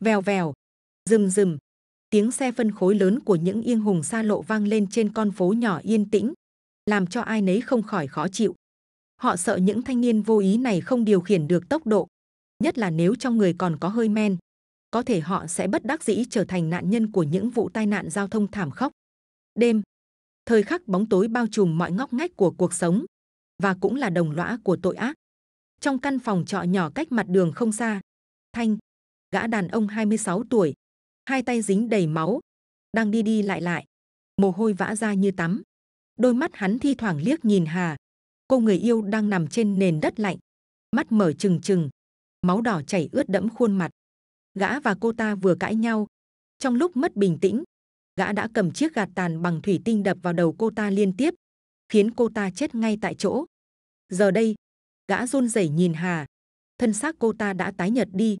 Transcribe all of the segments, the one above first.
vèo vèo, rầm rầm. Tiếng xe phân khối lớn của những yên hùng xa lộ vang lên trên con phố nhỏ yên tĩnh, làm cho ai nấy không khỏi khó chịu. Họ sợ những thanh niên vô ý này không điều khiển được tốc độ, nhất là nếu trong người còn có hơi men. Có thể họ sẽ bất đắc dĩ trở thành nạn nhân của những vụ tai nạn giao thông thảm khốc. Đêm, thời khắc bóng tối bao trùm mọi ngóc ngách của cuộc sống và cũng là đồng lõa của tội ác. Trong căn phòng trọ nhỏ cách mặt đường không xa, Thanh, gã đàn ông 26 tuổi, hai tay dính đầy máu, đang đi đi lại lại, mồ hôi vã ra như tắm. Đôi mắt hắn thi thoảng liếc nhìn Hà, cô người yêu đang nằm trên nền đất lạnh, mắt mở trừng trừng, máu đỏ chảy ướt đẫm khuôn mặt. Gã và cô ta vừa cãi nhau, trong lúc mất bình tĩnh, gã đã cầm chiếc gạt tàn bằng thủy tinh đập vào đầu cô ta liên tiếp, khiến cô ta chết ngay tại chỗ. Giờ đây, gã run rẩy nhìn Hà, thân xác cô ta đã tái nhợt đi,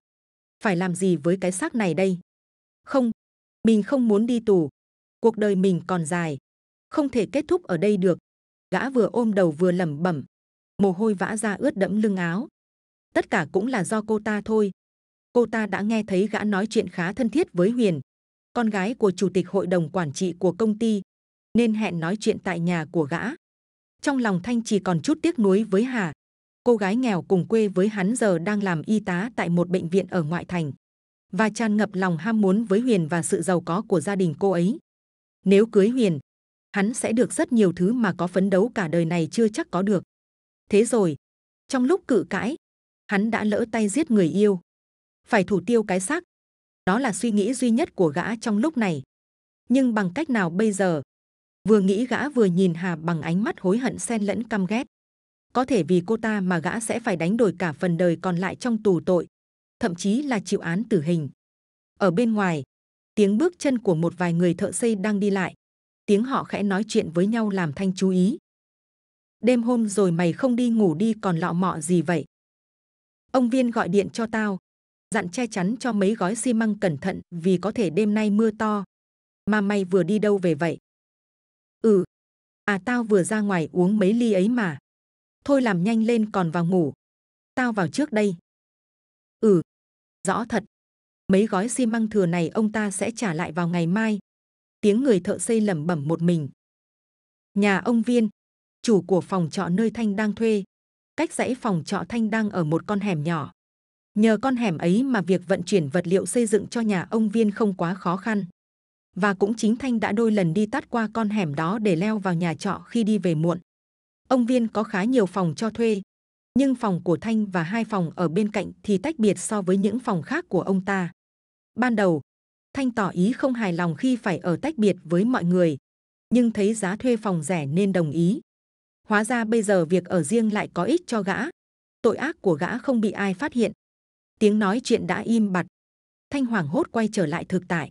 phải làm gì với cái xác này đây? Không, mình không muốn đi tù. Cuộc đời mình còn dài, không thể kết thúc ở đây được. Gã vừa ôm đầu vừa lẩm bẩm, mồ hôi vã ra ướt đẫm lưng áo. Tất cả cũng là do cô ta thôi. Cô ta đã nghe thấy gã nói chuyện khá thân thiết với Huyền, con gái của chủ tịch hội đồng quản trị của công ty, nên hẹn nói chuyện tại nhà của gã. Trong lòng Thanh chỉ còn chút tiếc nuối với Hà, cô gái nghèo cùng quê với hắn giờ đang làm y tá tại một bệnh viện ở ngoại thành và tràn ngập lòng ham muốn với Huyền và sự giàu có của gia đình cô ấy. Nếu cưới Huyền, hắn sẽ được rất nhiều thứ mà có phấn đấu cả đời này chưa chắc có được. Thế rồi, trong lúc cự cãi, hắn đã lỡ tay giết người yêu. Phải thủ tiêu cái xác. Đó là suy nghĩ duy nhất của gã trong lúc này. Nhưng bằng cách nào bây giờ? Vừa nghĩ gã vừa nhìn Hà bằng ánh mắt hối hận xen lẫn căm ghét có thể vì cô ta mà gã sẽ phải đánh đổi cả phần đời còn lại trong tù tội, thậm chí là chịu án tử hình. Ở bên ngoài, tiếng bước chân của một vài người thợ xây đang đi lại, tiếng họ khẽ nói chuyện với nhau làm Thanh chú ý. Đêm hôm rồi mày không đi ngủ đi còn lọ mọ gì vậy? Ông Viên gọi điện cho tao, dặn che chắn cho mấy gói xi măng cẩn thận vì có thể đêm nay mưa to. Mà mày vừa đi đâu về vậy? Ừ, à tao vừa ra ngoài uống mấy ly ấy mà thôi làm nhanh lên còn vào ngủ tao vào trước đây ừ rõ thật mấy gói xi măng thừa này ông ta sẽ trả lại vào ngày mai tiếng người thợ xây lẩm bẩm một mình nhà ông viên chủ của phòng trọ nơi thanh đang thuê cách dãy phòng trọ thanh đang ở một con hẻm nhỏ nhờ con hẻm ấy mà việc vận chuyển vật liệu xây dựng cho nhà ông viên không quá khó khăn và cũng chính thanh đã đôi lần đi tắt qua con hẻm đó để leo vào nhà trọ khi đi về muộn Ông Viên có khá nhiều phòng cho thuê, nhưng phòng của Thanh và hai phòng ở bên cạnh thì tách biệt so với những phòng khác của ông ta. Ban đầu, Thanh tỏ ý không hài lòng khi phải ở tách biệt với mọi người, nhưng thấy giá thuê phòng rẻ nên đồng ý. Hóa ra bây giờ việc ở riêng lại có ích cho gã. Tội ác của gã không bị ai phát hiện. Tiếng nói chuyện đã im bặt. Thanh hoảng hốt quay trở lại thực tại.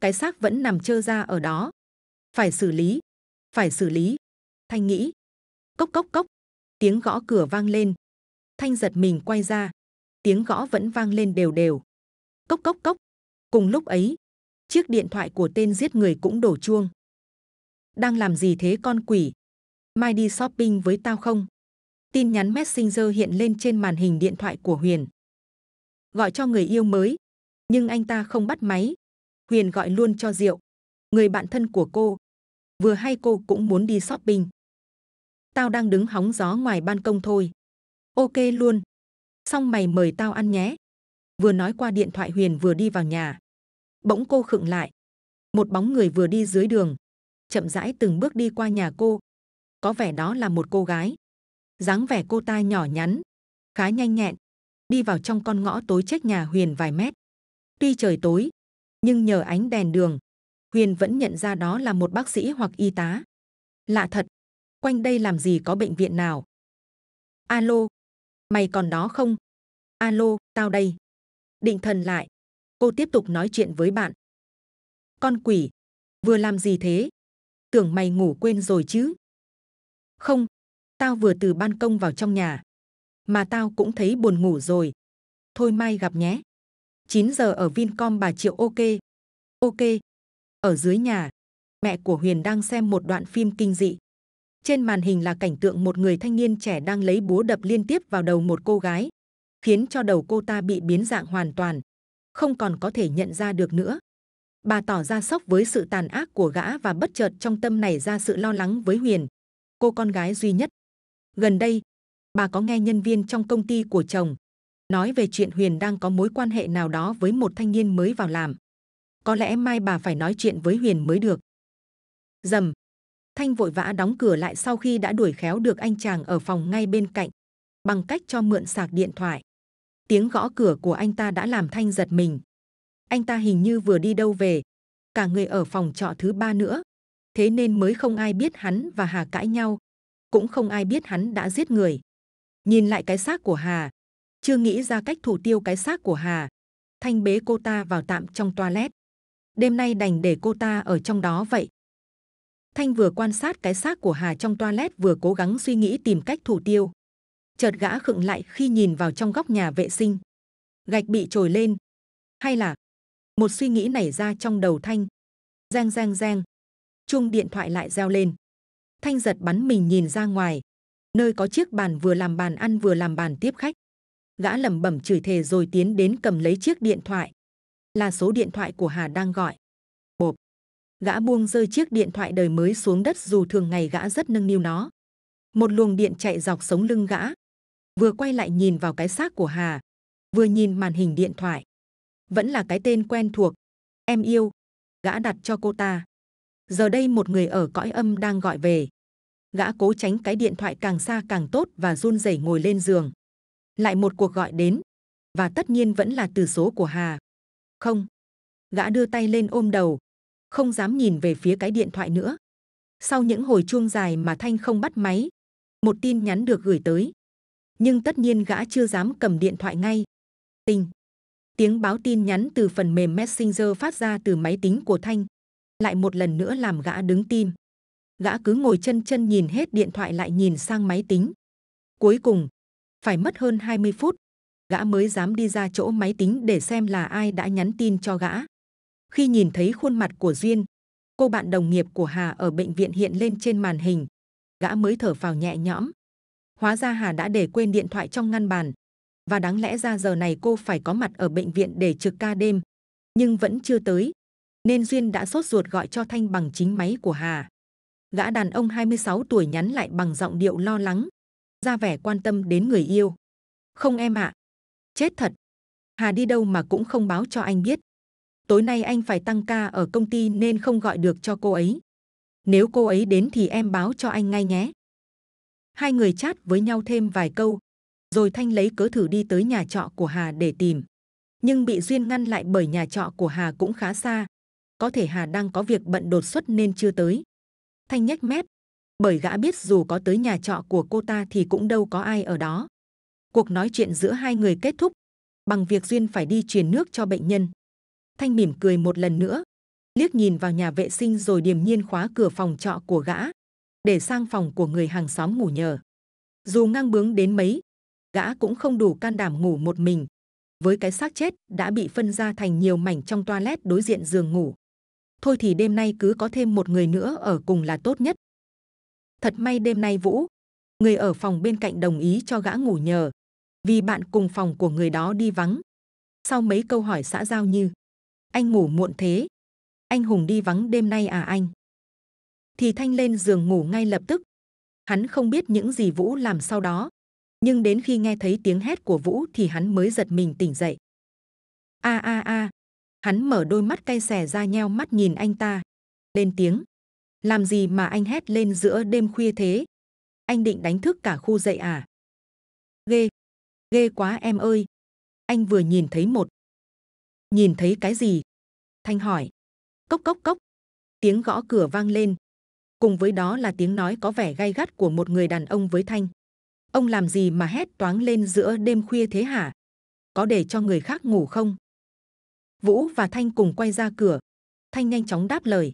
Cái xác vẫn nằm trơ ra ở đó. Phải xử lý. Phải xử lý. Thanh nghĩ cốc cốc cốc tiếng gõ cửa vang lên thanh giật mình quay ra tiếng gõ vẫn vang lên đều đều cốc cốc cốc cùng lúc ấy chiếc điện thoại của tên giết người cũng đổ chuông đang làm gì thế con quỷ mai đi shopping với tao không tin nhắn messenger hiện lên trên màn hình điện thoại của huyền gọi cho người yêu mới nhưng anh ta không bắt máy huyền gọi luôn cho diệu người bạn thân của cô vừa hay cô cũng muốn đi shopping tao đang đứng hóng gió ngoài ban công thôi. Ok luôn. Xong mày mời tao ăn nhé. Vừa nói qua điện thoại Huyền vừa đi vào nhà. Bỗng cô khựng lại. Một bóng người vừa đi dưới đường. Chậm rãi từng bước đi qua nhà cô. Có vẻ đó là một cô gái. dáng vẻ cô ta nhỏ nhắn. Khá nhanh nhẹn. Đi vào trong con ngõ tối trách nhà Huyền vài mét. Tuy trời tối, nhưng nhờ ánh đèn đường, Huyền vẫn nhận ra đó là một bác sĩ hoặc y tá. Lạ thật, quanh đây làm gì có bệnh viện nào. Alo, mày còn đó không? Alo, tao đây. Định thần lại. Cô tiếp tục nói chuyện với bạn. Con quỷ, vừa làm gì thế? Tưởng mày ngủ quên rồi chứ? Không, tao vừa từ ban công vào trong nhà. Mà tao cũng thấy buồn ngủ rồi. Thôi mai gặp nhé. 9 giờ ở Vincom bà Triệu ok. Ok. Ở dưới nhà, mẹ của Huyền đang xem một đoạn phim kinh dị. Trên màn hình là cảnh tượng một người thanh niên trẻ đang lấy búa đập liên tiếp vào đầu một cô gái, khiến cho đầu cô ta bị biến dạng hoàn toàn, không còn có thể nhận ra được nữa. Bà tỏ ra sốc với sự tàn ác của gã và bất chợt trong tâm này ra sự lo lắng với Huyền, cô con gái duy nhất. Gần đây, bà có nghe nhân viên trong công ty của chồng nói về chuyện Huyền đang có mối quan hệ nào đó với một thanh niên mới vào làm. Có lẽ mai bà phải nói chuyện với Huyền mới được. Dầm, Thanh vội vã đóng cửa lại sau khi đã đuổi khéo được anh chàng ở phòng ngay bên cạnh, bằng cách cho mượn sạc điện thoại. Tiếng gõ cửa của anh ta đã làm Thanh giật mình. Anh ta hình như vừa đi đâu về, cả người ở phòng trọ thứ ba nữa. Thế nên mới không ai biết hắn và Hà cãi nhau, cũng không ai biết hắn đã giết người. Nhìn lại cái xác của Hà, chưa nghĩ ra cách thủ tiêu cái xác của Hà. Thanh bế cô ta vào tạm trong toilet. Đêm nay đành để cô ta ở trong đó vậy. Thanh vừa quan sát cái xác của Hà trong toilet vừa cố gắng suy nghĩ tìm cách thủ tiêu. Chợt gã khựng lại khi nhìn vào trong góc nhà vệ sinh. Gạch bị trồi lên. Hay là... Một suy nghĩ nảy ra trong đầu Thanh. Giang giang giang. Chuông điện thoại lại reo lên. Thanh giật bắn mình nhìn ra ngoài. Nơi có chiếc bàn vừa làm bàn ăn vừa làm bàn tiếp khách. Gã lẩm bẩm chửi thề rồi tiến đến cầm lấy chiếc điện thoại. Là số điện thoại của Hà đang gọi gã buông rơi chiếc điện thoại đời mới xuống đất dù thường ngày gã rất nâng niu nó. Một luồng điện chạy dọc sống lưng gã. Vừa quay lại nhìn vào cái xác của Hà, vừa nhìn màn hình điện thoại. Vẫn là cái tên quen thuộc. Em yêu, gã đặt cho cô ta. Giờ đây một người ở cõi âm đang gọi về. Gã cố tránh cái điện thoại càng xa càng tốt và run rẩy ngồi lên giường. Lại một cuộc gọi đến. Và tất nhiên vẫn là từ số của Hà. Không. Gã đưa tay lên ôm đầu, không dám nhìn về phía cái điện thoại nữa. Sau những hồi chuông dài mà Thanh không bắt máy, một tin nhắn được gửi tới. Nhưng tất nhiên gã chưa dám cầm điện thoại ngay. Tình. Tiếng báo tin nhắn từ phần mềm Messenger phát ra từ máy tính của Thanh. Lại một lần nữa làm gã đứng tim. Gã cứ ngồi chân chân nhìn hết điện thoại lại nhìn sang máy tính. Cuối cùng, phải mất hơn 20 phút, gã mới dám đi ra chỗ máy tính để xem là ai đã nhắn tin cho gã. Khi nhìn thấy khuôn mặt của Diên, cô bạn đồng nghiệp của Hà ở bệnh viện hiện lên trên màn hình. Gã mới thở phào nhẹ nhõm. Hóa ra Hà đã để quên điện thoại trong ngăn bàn. Và đáng lẽ ra giờ này cô phải có mặt ở bệnh viện để trực ca đêm. Nhưng vẫn chưa tới. Nên Duyên đã sốt ruột gọi cho Thanh bằng chính máy của Hà. Gã đàn ông 26 tuổi nhắn lại bằng giọng điệu lo lắng. Ra vẻ quan tâm đến người yêu. Không em ạ. À. Chết thật. Hà đi đâu mà cũng không báo cho anh biết tối nay anh phải tăng ca ở công ty nên không gọi được cho cô ấy. Nếu cô ấy đến thì em báo cho anh ngay nhé. Hai người chat với nhau thêm vài câu, rồi Thanh lấy cớ thử đi tới nhà trọ của Hà để tìm. Nhưng bị Duyên ngăn lại bởi nhà trọ của Hà cũng khá xa. Có thể Hà đang có việc bận đột xuất nên chưa tới. Thanh nhếch mép, bởi gã biết dù có tới nhà trọ của cô ta thì cũng đâu có ai ở đó. Cuộc nói chuyện giữa hai người kết thúc bằng việc Duyên phải đi truyền nước cho bệnh nhân. Thanh mỉm cười một lần nữa, liếc nhìn vào nhà vệ sinh rồi điềm nhiên khóa cửa phòng trọ của gã, để sang phòng của người hàng xóm ngủ nhờ. Dù ngang bướng đến mấy, gã cũng không đủ can đảm ngủ một mình. Với cái xác chết đã bị phân ra thành nhiều mảnh trong toilet đối diện giường ngủ. Thôi thì đêm nay cứ có thêm một người nữa ở cùng là tốt nhất. Thật may đêm nay Vũ, người ở phòng bên cạnh đồng ý cho gã ngủ nhờ, vì bạn cùng phòng của người đó đi vắng. Sau mấy câu hỏi xã giao như anh ngủ muộn thế. Anh Hùng đi vắng đêm nay à anh? Thì Thanh lên giường ngủ ngay lập tức. Hắn không biết những gì Vũ làm sau đó. Nhưng đến khi nghe thấy tiếng hét của Vũ thì hắn mới giật mình tỉnh dậy. A a a. Hắn mở đôi mắt cay xè ra nheo mắt nhìn anh ta. Lên tiếng. Làm gì mà anh hét lên giữa đêm khuya thế? Anh định đánh thức cả khu dậy à? Ghê, ghê quá em ơi. Anh vừa nhìn thấy một nhìn thấy cái gì thanh hỏi cốc cốc cốc tiếng gõ cửa vang lên cùng với đó là tiếng nói có vẻ gay gắt của một người đàn ông với thanh ông làm gì mà hét toáng lên giữa đêm khuya thế hả có để cho người khác ngủ không vũ và thanh cùng quay ra cửa thanh nhanh chóng đáp lời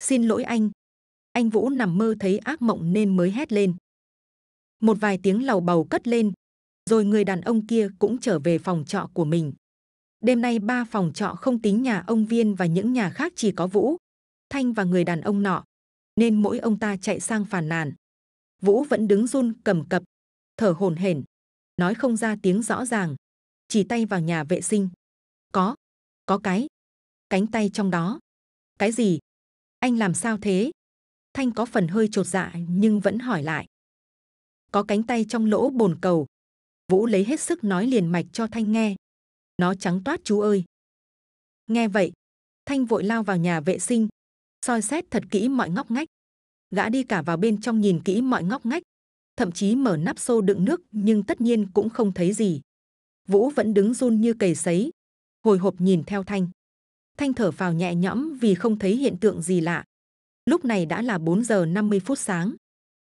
xin lỗi anh anh vũ nằm mơ thấy ác mộng nên mới hét lên một vài tiếng lầu bầu cất lên rồi người đàn ông kia cũng trở về phòng trọ của mình Đêm nay ba phòng trọ không tính nhà ông Viên và những nhà khác chỉ có Vũ, Thanh và người đàn ông nọ. Nên mỗi ông ta chạy sang phàn nàn. Vũ vẫn đứng run cầm cập, thở hổn hển, nói không ra tiếng rõ ràng. Chỉ tay vào nhà vệ sinh. Có, có cái, cánh tay trong đó. Cái gì? Anh làm sao thế? Thanh có phần hơi trột dạ nhưng vẫn hỏi lại. Có cánh tay trong lỗ bồn cầu. Vũ lấy hết sức nói liền mạch cho Thanh nghe nó trắng toát chú ơi. Nghe vậy, Thanh vội lao vào nhà vệ sinh, soi xét thật kỹ mọi ngóc ngách. Gã đi cả vào bên trong nhìn kỹ mọi ngóc ngách, thậm chí mở nắp xô đựng nước nhưng tất nhiên cũng không thấy gì. Vũ vẫn đứng run như cầy sấy, hồi hộp nhìn theo Thanh. Thanh thở vào nhẹ nhõm vì không thấy hiện tượng gì lạ. Lúc này đã là 4 giờ 50 phút sáng.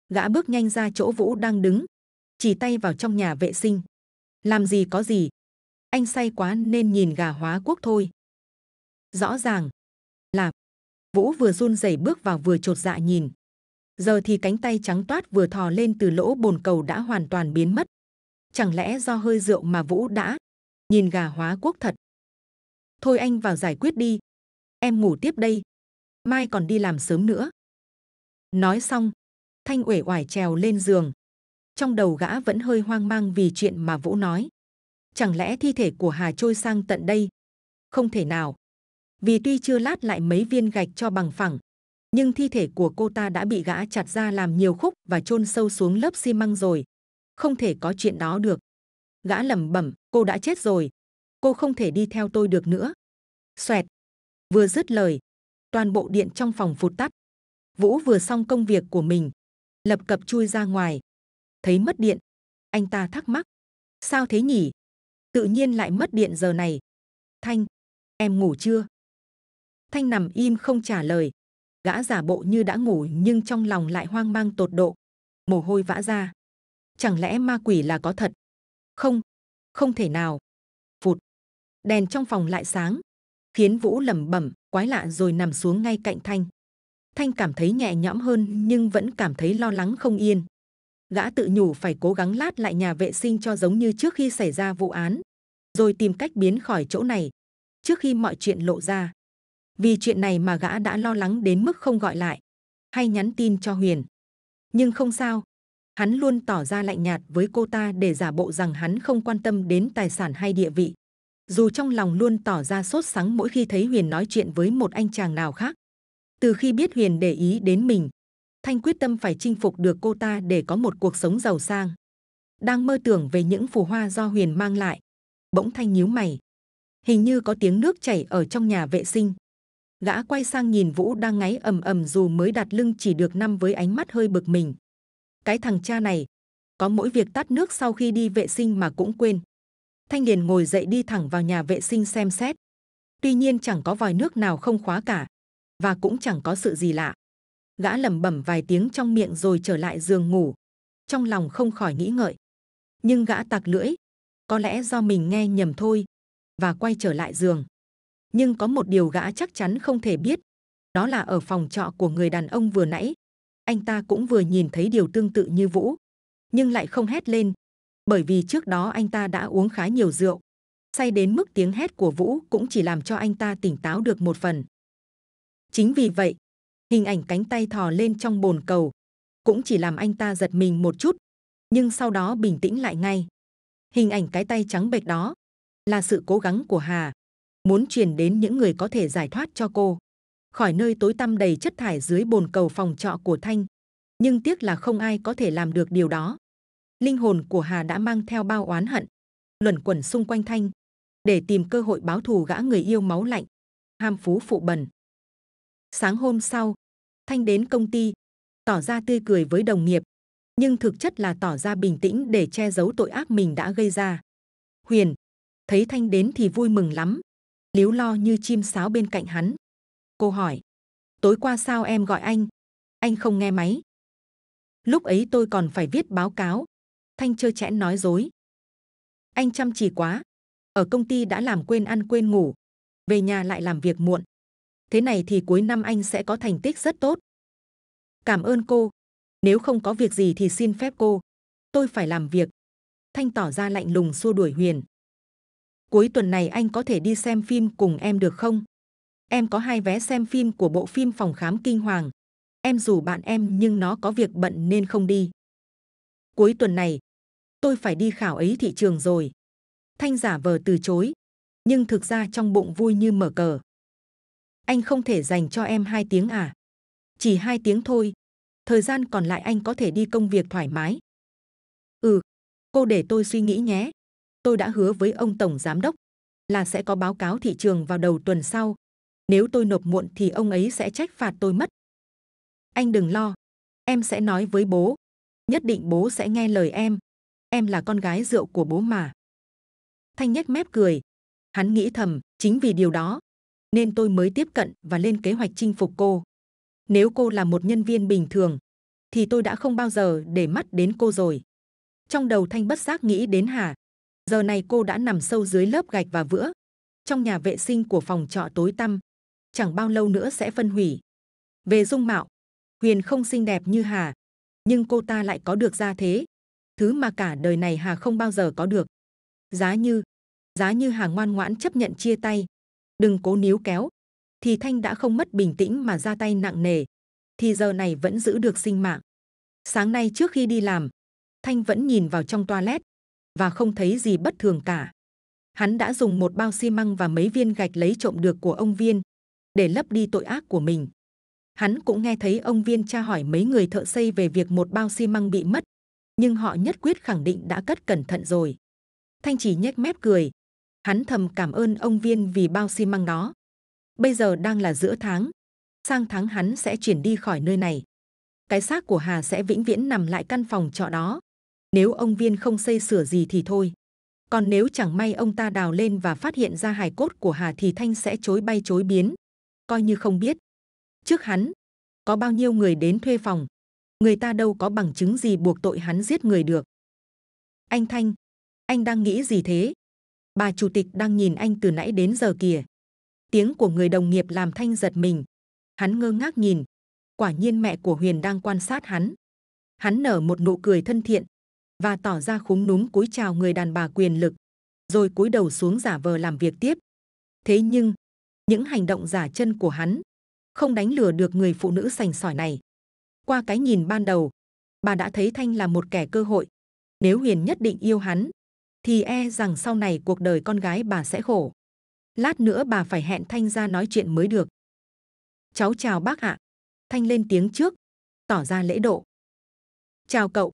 Gã bước nhanh ra chỗ Vũ đang đứng, chỉ tay vào trong nhà vệ sinh. Làm gì có gì, anh say quá nên nhìn gà hóa quốc thôi. Rõ ràng là Vũ vừa run rẩy bước vào vừa trột dạ nhìn. Giờ thì cánh tay trắng toát vừa thò lên từ lỗ bồn cầu đã hoàn toàn biến mất. Chẳng lẽ do hơi rượu mà Vũ đã nhìn gà hóa quốc thật. Thôi anh vào giải quyết đi. Em ngủ tiếp đây. Mai còn đi làm sớm nữa. Nói xong, Thanh uể oải trèo lên giường. Trong đầu gã vẫn hơi hoang mang vì chuyện mà Vũ nói. Chẳng lẽ thi thể của Hà trôi sang tận đây? Không thể nào. Vì tuy chưa lát lại mấy viên gạch cho bằng phẳng, nhưng thi thể của cô ta đã bị gã chặt ra làm nhiều khúc và chôn sâu xuống lớp xi măng rồi. Không thể có chuyện đó được. Gã lẩm bẩm, cô đã chết rồi. Cô không thể đi theo tôi được nữa. Xoẹt. Vừa dứt lời, toàn bộ điện trong phòng phụt tắt. Vũ vừa xong công việc của mình, lập cập chui ra ngoài. Thấy mất điện, anh ta thắc mắc. Sao thế nhỉ? tự nhiên lại mất điện giờ này. Thanh, em ngủ chưa? Thanh nằm im không trả lời. Gã giả bộ như đã ngủ nhưng trong lòng lại hoang mang tột độ. Mồ hôi vã ra. Chẳng lẽ ma quỷ là có thật? Không, không thể nào. Phụt. Đèn trong phòng lại sáng. Khiến Vũ lẩm bẩm, quái lạ rồi nằm xuống ngay cạnh Thanh. Thanh cảm thấy nhẹ nhõm hơn nhưng vẫn cảm thấy lo lắng không yên gã tự nhủ phải cố gắng lát lại nhà vệ sinh cho giống như trước khi xảy ra vụ án, rồi tìm cách biến khỏi chỗ này trước khi mọi chuyện lộ ra. Vì chuyện này mà gã đã lo lắng đến mức không gọi lại hay nhắn tin cho Huyền. Nhưng không sao, hắn luôn tỏ ra lạnh nhạt với cô ta để giả bộ rằng hắn không quan tâm đến tài sản hay địa vị. Dù trong lòng luôn tỏ ra sốt sắng mỗi khi thấy Huyền nói chuyện với một anh chàng nào khác. Từ khi biết Huyền để ý đến mình, Thanh quyết tâm phải chinh phục được cô ta để có một cuộc sống giàu sang. Đang mơ tưởng về những phù hoa do Huyền mang lại, bỗng Thanh nhíu mày. Hình như có tiếng nước chảy ở trong nhà vệ sinh. Gã quay sang nhìn Vũ đang ngáy ầm ầm dù mới đặt lưng chỉ được năm với ánh mắt hơi bực mình. Cái thằng cha này, có mỗi việc tắt nước sau khi đi vệ sinh mà cũng quên. Thanh liền ngồi dậy đi thẳng vào nhà vệ sinh xem xét. Tuy nhiên chẳng có vòi nước nào không khóa cả, và cũng chẳng có sự gì lạ gã lẩm bẩm vài tiếng trong miệng rồi trở lại giường ngủ. Trong lòng không khỏi nghĩ ngợi, nhưng gã tặc lưỡi, có lẽ do mình nghe nhầm thôi, và quay trở lại giường. Nhưng có một điều gã chắc chắn không thể biết, đó là ở phòng trọ của người đàn ông vừa nãy, anh ta cũng vừa nhìn thấy điều tương tự như Vũ, nhưng lại không hét lên, bởi vì trước đó anh ta đã uống khá nhiều rượu. Say đến mức tiếng hét của Vũ cũng chỉ làm cho anh ta tỉnh táo được một phần. Chính vì vậy, hình ảnh cánh tay thò lên trong bồn cầu cũng chỉ làm anh ta giật mình một chút nhưng sau đó bình tĩnh lại ngay hình ảnh cái tay trắng bệch đó là sự cố gắng của hà muốn truyền đến những người có thể giải thoát cho cô khỏi nơi tối tăm đầy chất thải dưới bồn cầu phòng trọ của thanh nhưng tiếc là không ai có thể làm được điều đó linh hồn của hà đã mang theo bao oán hận luẩn quẩn xung quanh thanh để tìm cơ hội báo thù gã người yêu máu lạnh ham phú phụ bẩn Sáng hôm sau, Thanh đến công ty, tỏ ra tươi cười với đồng nghiệp, nhưng thực chất là tỏ ra bình tĩnh để che giấu tội ác mình đã gây ra. Huyền, thấy Thanh đến thì vui mừng lắm, liếu lo như chim sáo bên cạnh hắn. Cô hỏi, tối qua sao em gọi anh? Anh không nghe máy. Lúc ấy tôi còn phải viết báo cáo. Thanh chơi chẽn nói dối. Anh chăm chỉ quá. Ở công ty đã làm quên ăn quên ngủ. Về nhà lại làm việc muộn thế này thì cuối năm anh sẽ có thành tích rất tốt. Cảm ơn cô. Nếu không có việc gì thì xin phép cô. Tôi phải làm việc. Thanh tỏ ra lạnh lùng xua đuổi Huyền. Cuối tuần này anh có thể đi xem phim cùng em được không? Em có hai vé xem phim của bộ phim phòng khám kinh hoàng. Em rủ bạn em nhưng nó có việc bận nên không đi. Cuối tuần này, tôi phải đi khảo ấy thị trường rồi. Thanh giả vờ từ chối, nhưng thực ra trong bụng vui như mở cờ anh không thể dành cho em hai tiếng à? Chỉ hai tiếng thôi. Thời gian còn lại anh có thể đi công việc thoải mái. Ừ, cô để tôi suy nghĩ nhé. Tôi đã hứa với ông Tổng Giám đốc là sẽ có báo cáo thị trường vào đầu tuần sau. Nếu tôi nộp muộn thì ông ấy sẽ trách phạt tôi mất. Anh đừng lo, em sẽ nói với bố. Nhất định bố sẽ nghe lời em. Em là con gái rượu của bố mà. Thanh nhếch mép cười. Hắn nghĩ thầm, chính vì điều đó, nên tôi mới tiếp cận và lên kế hoạch chinh phục cô. Nếu cô là một nhân viên bình thường, thì tôi đã không bao giờ để mắt đến cô rồi. Trong đầu Thanh bất giác nghĩ đến Hà. Giờ này cô đã nằm sâu dưới lớp gạch và vữa. Trong nhà vệ sinh của phòng trọ tối tăm, chẳng bao lâu nữa sẽ phân hủy. Về dung mạo, Huyền không xinh đẹp như Hà, nhưng cô ta lại có được gia thế. Thứ mà cả đời này Hà không bao giờ có được. Giá như, giá như Hà ngoan ngoãn chấp nhận chia tay, đừng cố níu kéo. Thì Thanh đã không mất bình tĩnh mà ra tay nặng nề, thì giờ này vẫn giữ được sinh mạng. Sáng nay trước khi đi làm, Thanh vẫn nhìn vào trong toilet và không thấy gì bất thường cả. Hắn đã dùng một bao xi măng và mấy viên gạch lấy trộm được của ông Viên để lấp đi tội ác của mình. Hắn cũng nghe thấy ông Viên tra hỏi mấy người thợ xây về việc một bao xi măng bị mất, nhưng họ nhất quyết khẳng định đã cất cẩn thận rồi. Thanh chỉ nhếch mép cười, hắn thầm cảm ơn ông viên vì bao xi măng đó bây giờ đang là giữa tháng sang tháng hắn sẽ chuyển đi khỏi nơi này cái xác của hà sẽ vĩnh viễn nằm lại căn phòng trọ đó nếu ông viên không xây sửa gì thì thôi còn nếu chẳng may ông ta đào lên và phát hiện ra hài cốt của hà thì thanh sẽ chối bay chối biến coi như không biết trước hắn có bao nhiêu người đến thuê phòng người ta đâu có bằng chứng gì buộc tội hắn giết người được anh thanh anh đang nghĩ gì thế bà chủ tịch đang nhìn anh từ nãy đến giờ kìa tiếng của người đồng nghiệp làm thanh giật mình hắn ngơ ngác nhìn quả nhiên mẹ của huyền đang quan sát hắn hắn nở một nụ cười thân thiện và tỏ ra khúm núm cúi chào người đàn bà quyền lực rồi cúi đầu xuống giả vờ làm việc tiếp thế nhưng những hành động giả chân của hắn không đánh lừa được người phụ nữ sành sỏi này qua cái nhìn ban đầu bà đã thấy thanh là một kẻ cơ hội nếu huyền nhất định yêu hắn thì e rằng sau này cuộc đời con gái bà sẽ khổ. Lát nữa bà phải hẹn Thanh ra nói chuyện mới được. Cháu chào bác ạ. Thanh lên tiếng trước, tỏ ra lễ độ. Chào cậu,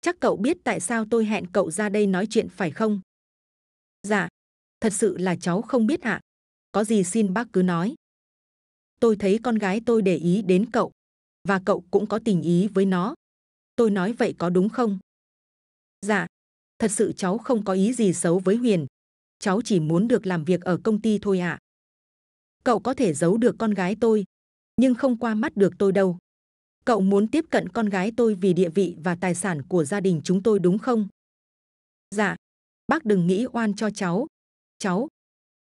chắc cậu biết tại sao tôi hẹn cậu ra đây nói chuyện phải không? Dạ, thật sự là cháu không biết ạ. Có gì xin bác cứ nói. Tôi thấy con gái tôi để ý đến cậu, và cậu cũng có tình ý với nó. Tôi nói vậy có đúng không? Dạ, thật sự cháu không có ý gì xấu với Huyền. Cháu chỉ muốn được làm việc ở công ty thôi ạ. À. Cậu có thể giấu được con gái tôi, nhưng không qua mắt được tôi đâu. Cậu muốn tiếp cận con gái tôi vì địa vị và tài sản của gia đình chúng tôi đúng không? Dạ, bác đừng nghĩ oan cho cháu. Cháu,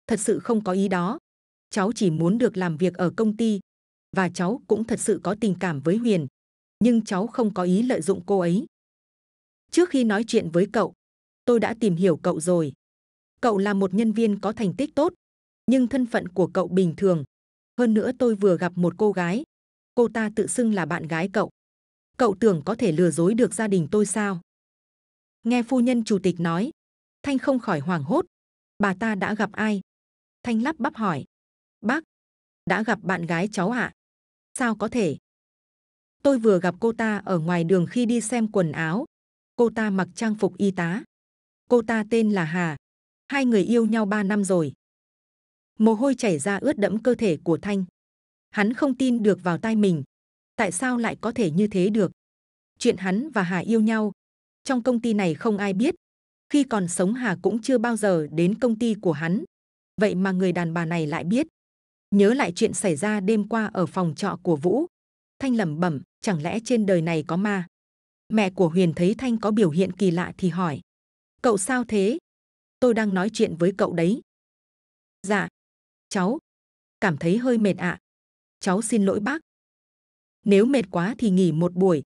thật sự không có ý đó. Cháu chỉ muốn được làm việc ở công ty. Và cháu cũng thật sự có tình cảm với Huyền. Nhưng cháu không có ý lợi dụng cô ấy. Trước khi nói chuyện với cậu, tôi đã tìm hiểu cậu rồi. Cậu là một nhân viên có thành tích tốt, nhưng thân phận của cậu bình thường. Hơn nữa tôi vừa gặp một cô gái, cô ta tự xưng là bạn gái cậu. Cậu tưởng có thể lừa dối được gia đình tôi sao? Nghe phu nhân chủ tịch nói, Thanh không khỏi hoảng hốt. Bà ta đã gặp ai? Thanh lắp bắp hỏi. Bác, đã gặp bạn gái cháu ạ. À? Sao có thể? Tôi vừa gặp cô ta ở ngoài đường khi đi xem quần áo. Cô ta mặc trang phục y tá cô ta tên là Hà. Hai người yêu nhau 3 năm rồi. Mồ hôi chảy ra ướt đẫm cơ thể của Thanh. Hắn không tin được vào tai mình. Tại sao lại có thể như thế được? Chuyện hắn và Hà yêu nhau. Trong công ty này không ai biết. Khi còn sống Hà cũng chưa bao giờ đến công ty của hắn. Vậy mà người đàn bà này lại biết. Nhớ lại chuyện xảy ra đêm qua ở phòng trọ của Vũ. Thanh lẩm bẩm, chẳng lẽ trên đời này có ma? Mẹ của Huyền thấy Thanh có biểu hiện kỳ lạ thì hỏi, cậu sao thế tôi đang nói chuyện với cậu đấy dạ cháu cảm thấy hơi mệt ạ à. cháu xin lỗi bác nếu mệt quá thì nghỉ một buổi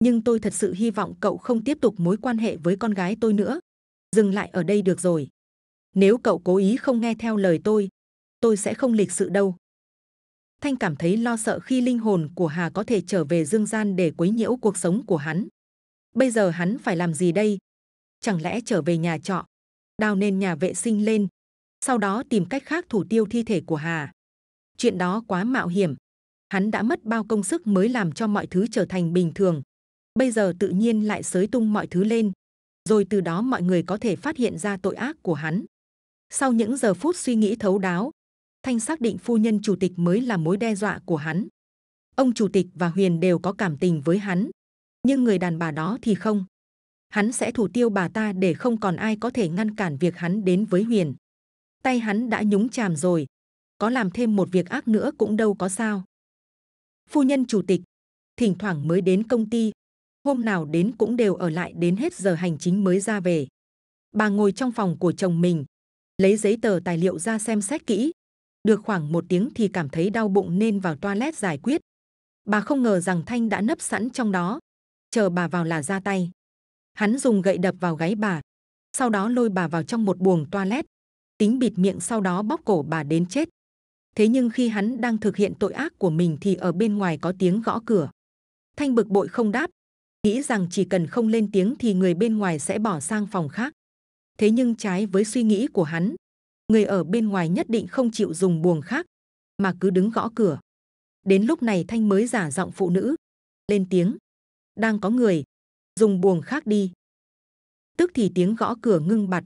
nhưng tôi thật sự hy vọng cậu không tiếp tục mối quan hệ với con gái tôi nữa dừng lại ở đây được rồi nếu cậu cố ý không nghe theo lời tôi tôi sẽ không lịch sự đâu thanh cảm thấy lo sợ khi linh hồn của hà có thể trở về dương gian để quấy nhiễu cuộc sống của hắn bây giờ hắn phải làm gì đây chẳng lẽ trở về nhà trọ đào nên nhà vệ sinh lên sau đó tìm cách khác thủ tiêu thi thể của hà chuyện đó quá mạo hiểm hắn đã mất bao công sức mới làm cho mọi thứ trở thành bình thường bây giờ tự nhiên lại sới tung mọi thứ lên rồi từ đó mọi người có thể phát hiện ra tội ác của hắn sau những giờ phút suy nghĩ thấu đáo thanh xác định phu nhân chủ tịch mới là mối đe dọa của hắn ông chủ tịch và huyền đều có cảm tình với hắn nhưng người đàn bà đó thì không hắn sẽ thủ tiêu bà ta để không còn ai có thể ngăn cản việc hắn đến với huyền tay hắn đã nhúng chàm rồi có làm thêm một việc ác nữa cũng đâu có sao phu nhân chủ tịch thỉnh thoảng mới đến công ty hôm nào đến cũng đều ở lại đến hết giờ hành chính mới ra về bà ngồi trong phòng của chồng mình lấy giấy tờ tài liệu ra xem xét kỹ được khoảng một tiếng thì cảm thấy đau bụng nên vào toilet giải quyết bà không ngờ rằng thanh đã nấp sẵn trong đó chờ bà vào là ra tay Hắn dùng gậy đập vào gáy bà, sau đó lôi bà vào trong một buồng toilet, tính bịt miệng sau đó bóp cổ bà đến chết. Thế nhưng khi hắn đang thực hiện tội ác của mình thì ở bên ngoài có tiếng gõ cửa. Thanh bực bội không đáp, nghĩ rằng chỉ cần không lên tiếng thì người bên ngoài sẽ bỏ sang phòng khác. Thế nhưng trái với suy nghĩ của hắn, người ở bên ngoài nhất định không chịu dùng buồng khác, mà cứ đứng gõ cửa. Đến lúc này Thanh mới giả giọng phụ nữ, lên tiếng. Đang có người, dùng buồng khác đi. Tức thì tiếng gõ cửa ngưng bặt.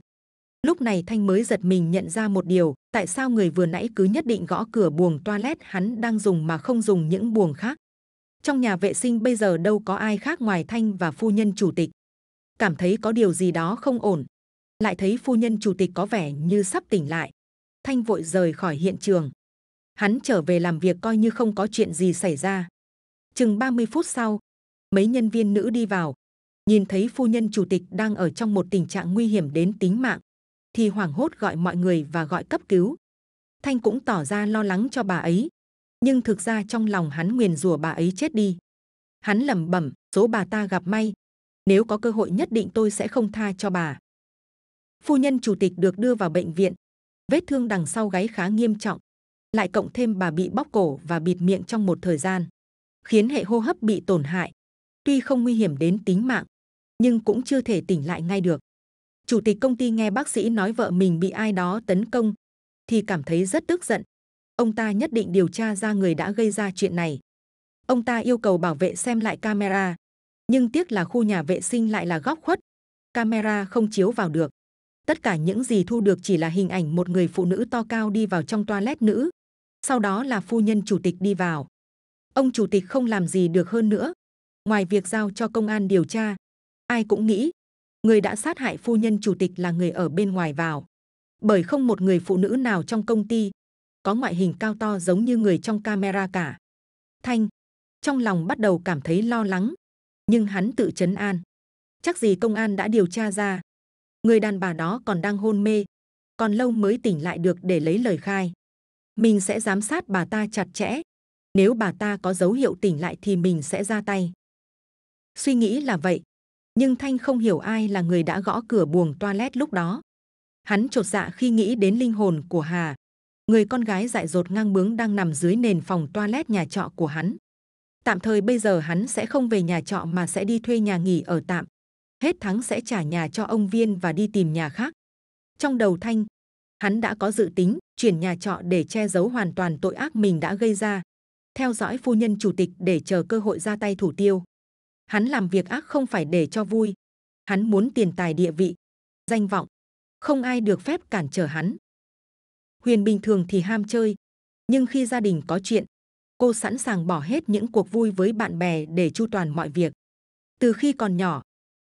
Lúc này Thanh mới giật mình nhận ra một điều, tại sao người vừa nãy cứ nhất định gõ cửa buồng toilet hắn đang dùng mà không dùng những buồng khác. Trong nhà vệ sinh bây giờ đâu có ai khác ngoài Thanh và phu nhân chủ tịch. Cảm thấy có điều gì đó không ổn. Lại thấy phu nhân chủ tịch có vẻ như sắp tỉnh lại. Thanh vội rời khỏi hiện trường. Hắn trở về làm việc coi như không có chuyện gì xảy ra. Chừng 30 phút sau, mấy nhân viên nữ đi vào, nhìn thấy phu nhân chủ tịch đang ở trong một tình trạng nguy hiểm đến tính mạng, thì hoảng hốt gọi mọi người và gọi cấp cứu. Thanh cũng tỏ ra lo lắng cho bà ấy, nhưng thực ra trong lòng hắn nguyền rủa bà ấy chết đi. Hắn lẩm bẩm, số bà ta gặp may, nếu có cơ hội nhất định tôi sẽ không tha cho bà. Phu nhân chủ tịch được đưa vào bệnh viện, vết thương đằng sau gáy khá nghiêm trọng, lại cộng thêm bà bị bóc cổ và bịt miệng trong một thời gian, khiến hệ hô hấp bị tổn hại. Tuy không nguy hiểm đến tính mạng, nhưng cũng chưa thể tỉnh lại ngay được. Chủ tịch công ty nghe bác sĩ nói vợ mình bị ai đó tấn công, thì cảm thấy rất tức giận. Ông ta nhất định điều tra ra người đã gây ra chuyện này. Ông ta yêu cầu bảo vệ xem lại camera, nhưng tiếc là khu nhà vệ sinh lại là góc khuất, camera không chiếu vào được. Tất cả những gì thu được chỉ là hình ảnh một người phụ nữ to cao đi vào trong toilet nữ, sau đó là phu nhân chủ tịch đi vào. Ông chủ tịch không làm gì được hơn nữa. Ngoài việc giao cho công an điều tra, ai cũng nghĩ người đã sát hại phu nhân chủ tịch là người ở bên ngoài vào bởi không một người phụ nữ nào trong công ty có ngoại hình cao to giống như người trong camera cả thanh trong lòng bắt đầu cảm thấy lo lắng nhưng hắn tự chấn an chắc gì công an đã điều tra ra người đàn bà đó còn đang hôn mê còn lâu mới tỉnh lại được để lấy lời khai mình sẽ giám sát bà ta chặt chẽ nếu bà ta có dấu hiệu tỉnh lại thì mình sẽ ra tay suy nghĩ là vậy nhưng Thanh không hiểu ai là người đã gõ cửa buồng toilet lúc đó. Hắn chột dạ khi nghĩ đến linh hồn của Hà, người con gái dại dột ngang bướng đang nằm dưới nền phòng toilet nhà trọ của hắn. Tạm thời bây giờ hắn sẽ không về nhà trọ mà sẽ đi thuê nhà nghỉ ở tạm. Hết tháng sẽ trả nhà cho ông Viên và đi tìm nhà khác. Trong đầu Thanh, hắn đã có dự tính chuyển nhà trọ để che giấu hoàn toàn tội ác mình đã gây ra. Theo dõi phu nhân chủ tịch để chờ cơ hội ra tay thủ tiêu. Hắn làm việc ác không phải để cho vui. Hắn muốn tiền tài địa vị, danh vọng. Không ai được phép cản trở hắn. Huyền bình thường thì ham chơi. Nhưng khi gia đình có chuyện, cô sẵn sàng bỏ hết những cuộc vui với bạn bè để chu toàn mọi việc. Từ khi còn nhỏ,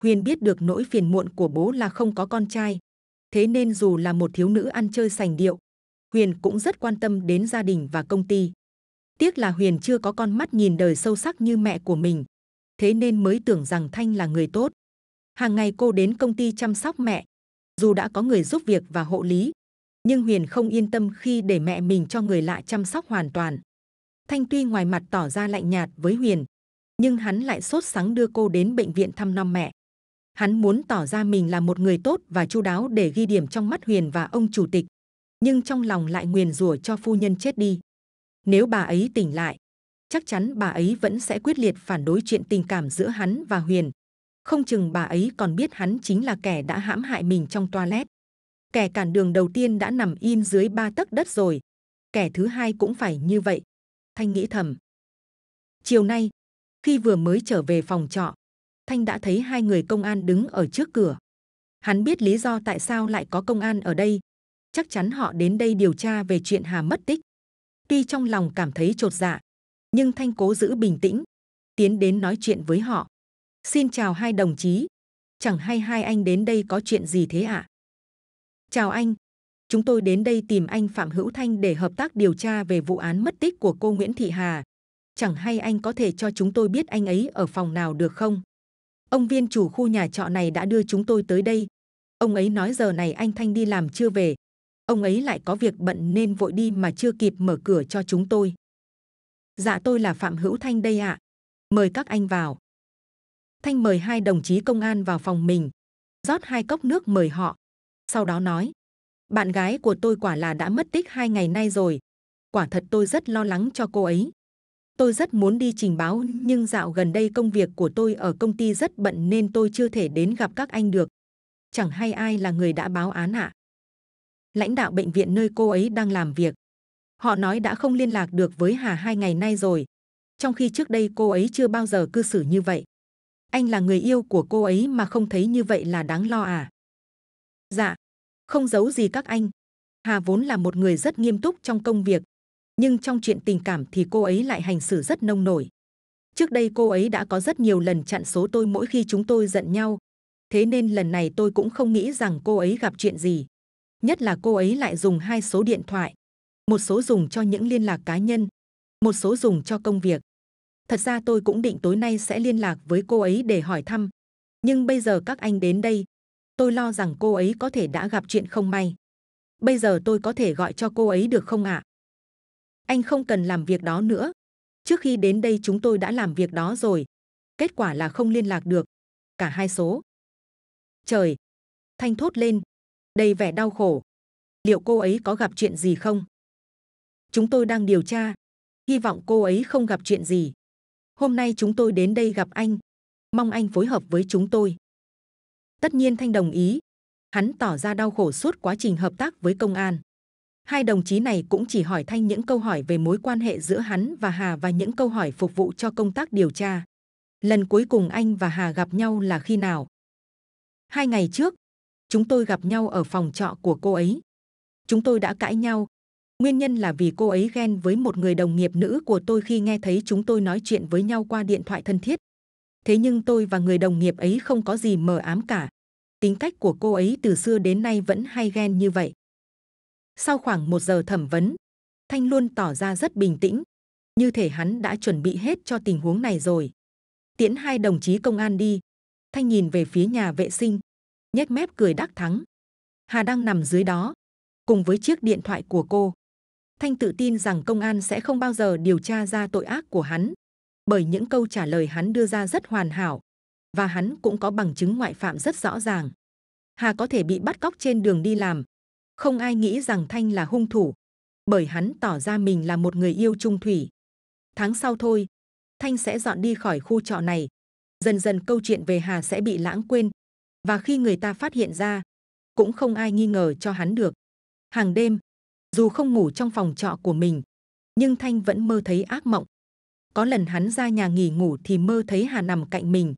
Huyền biết được nỗi phiền muộn của bố là không có con trai. Thế nên dù là một thiếu nữ ăn chơi sành điệu, Huyền cũng rất quan tâm đến gia đình và công ty. Tiếc là Huyền chưa có con mắt nhìn đời sâu sắc như mẹ của mình, thế nên mới tưởng rằng Thanh là người tốt. Hàng ngày cô đến công ty chăm sóc mẹ, dù đã có người giúp việc và hộ lý, nhưng Huyền không yên tâm khi để mẹ mình cho người lạ chăm sóc hoàn toàn. Thanh tuy ngoài mặt tỏ ra lạnh nhạt với Huyền, nhưng hắn lại sốt sắng đưa cô đến bệnh viện thăm non mẹ. Hắn muốn tỏ ra mình là một người tốt và chu đáo để ghi điểm trong mắt Huyền và ông chủ tịch, nhưng trong lòng lại nguyền rủa cho phu nhân chết đi. Nếu bà ấy tỉnh lại, chắc chắn bà ấy vẫn sẽ quyết liệt phản đối chuyện tình cảm giữa hắn và Huyền. Không chừng bà ấy còn biết hắn chính là kẻ đã hãm hại mình trong toilet. Kẻ cản đường đầu tiên đã nằm im dưới ba tấc đất rồi. Kẻ thứ hai cũng phải như vậy. Thanh nghĩ thầm. Chiều nay, khi vừa mới trở về phòng trọ, Thanh đã thấy hai người công an đứng ở trước cửa. Hắn biết lý do tại sao lại có công an ở đây. Chắc chắn họ đến đây điều tra về chuyện Hà mất tích. Tuy trong lòng cảm thấy trột dạ, nhưng thanh cố giữ bình tĩnh tiến đến nói chuyện với họ xin chào hai đồng chí chẳng hay hai anh đến đây có chuyện gì thế ạ chào anh chúng tôi đến đây tìm anh phạm hữu thanh để hợp tác điều tra về vụ án mất tích của cô nguyễn thị hà chẳng hay anh có thể cho chúng tôi biết anh ấy ở phòng nào được không ông viên chủ khu nhà trọ này đã đưa chúng tôi tới đây ông ấy nói giờ này anh thanh đi làm chưa về ông ấy lại có việc bận nên vội đi mà chưa kịp mở cửa cho chúng tôi dạ tôi là phạm hữu thanh đây ạ à. mời các anh vào thanh mời hai đồng chí công an vào phòng mình rót hai cốc nước mời họ sau đó nói bạn gái của tôi quả là đã mất tích hai ngày nay rồi quả thật tôi rất lo lắng cho cô ấy tôi rất muốn đi trình báo nhưng dạo gần đây công việc của tôi ở công ty rất bận nên tôi chưa thể đến gặp các anh được chẳng hay ai là người đã báo án ạ à. lãnh đạo bệnh viện nơi cô ấy đang làm việc Họ nói đã không liên lạc được với Hà hai ngày nay rồi. Trong khi trước đây cô ấy chưa bao giờ cư xử như vậy. Anh là người yêu của cô ấy mà không thấy như vậy là đáng lo à? Dạ, không giấu gì các anh. Hà vốn là một người rất nghiêm túc trong công việc. Nhưng trong chuyện tình cảm thì cô ấy lại hành xử rất nông nổi. Trước đây cô ấy đã có rất nhiều lần chặn số tôi mỗi khi chúng tôi giận nhau. Thế nên lần này tôi cũng không nghĩ rằng cô ấy gặp chuyện gì. Nhất là cô ấy lại dùng hai số điện thoại một số dùng cho những liên lạc cá nhân, một số dùng cho công việc. Thật ra tôi cũng định tối nay sẽ liên lạc với cô ấy để hỏi thăm, nhưng bây giờ các anh đến đây, tôi lo rằng cô ấy có thể đã gặp chuyện không may. Bây giờ tôi có thể gọi cho cô ấy được không ạ? Anh không cần làm việc đó nữa. Trước khi đến đây chúng tôi đã làm việc đó rồi. Kết quả là không liên lạc được. Cả hai số. Trời! Thanh thốt lên. Đầy vẻ đau khổ. Liệu cô ấy có gặp chuyện gì không? Chúng tôi đang điều tra. Hy vọng cô ấy không gặp chuyện gì. Hôm nay chúng tôi đến đây gặp anh. Mong anh phối hợp với chúng tôi. Tất nhiên Thanh đồng ý. Hắn tỏ ra đau khổ suốt quá trình hợp tác với công an. Hai đồng chí này cũng chỉ hỏi Thanh những câu hỏi về mối quan hệ giữa hắn và Hà và những câu hỏi phục vụ cho công tác điều tra. Lần cuối cùng anh và Hà gặp nhau là khi nào? Hai ngày trước, chúng tôi gặp nhau ở phòng trọ của cô ấy. Chúng tôi đã cãi nhau, Nguyên nhân là vì cô ấy ghen với một người đồng nghiệp nữ của tôi khi nghe thấy chúng tôi nói chuyện với nhau qua điện thoại thân thiết. Thế nhưng tôi và người đồng nghiệp ấy không có gì mờ ám cả. Tính cách của cô ấy từ xưa đến nay vẫn hay ghen như vậy. Sau khoảng một giờ thẩm vấn, Thanh luôn tỏ ra rất bình tĩnh. Như thể hắn đã chuẩn bị hết cho tình huống này rồi. Tiễn hai đồng chí công an đi. Thanh nhìn về phía nhà vệ sinh, nhếch mép cười đắc thắng. Hà đang nằm dưới đó, cùng với chiếc điện thoại của cô. Thanh tự tin rằng công an sẽ không bao giờ điều tra ra tội ác của hắn, bởi những câu trả lời hắn đưa ra rất hoàn hảo và hắn cũng có bằng chứng ngoại phạm rất rõ ràng. Hà có thể bị bắt cóc trên đường đi làm, không ai nghĩ rằng Thanh là hung thủ, bởi hắn tỏ ra mình là một người yêu trung thủy. Tháng sau thôi, Thanh sẽ dọn đi khỏi khu trọ này. Dần dần câu chuyện về Hà sẽ bị lãng quên và khi người ta phát hiện ra, cũng không ai nghi ngờ cho hắn được. Hàng đêm, dù không ngủ trong phòng trọ của mình, nhưng Thanh vẫn mơ thấy ác mộng. Có lần hắn ra nhà nghỉ ngủ thì mơ thấy Hà nằm cạnh mình,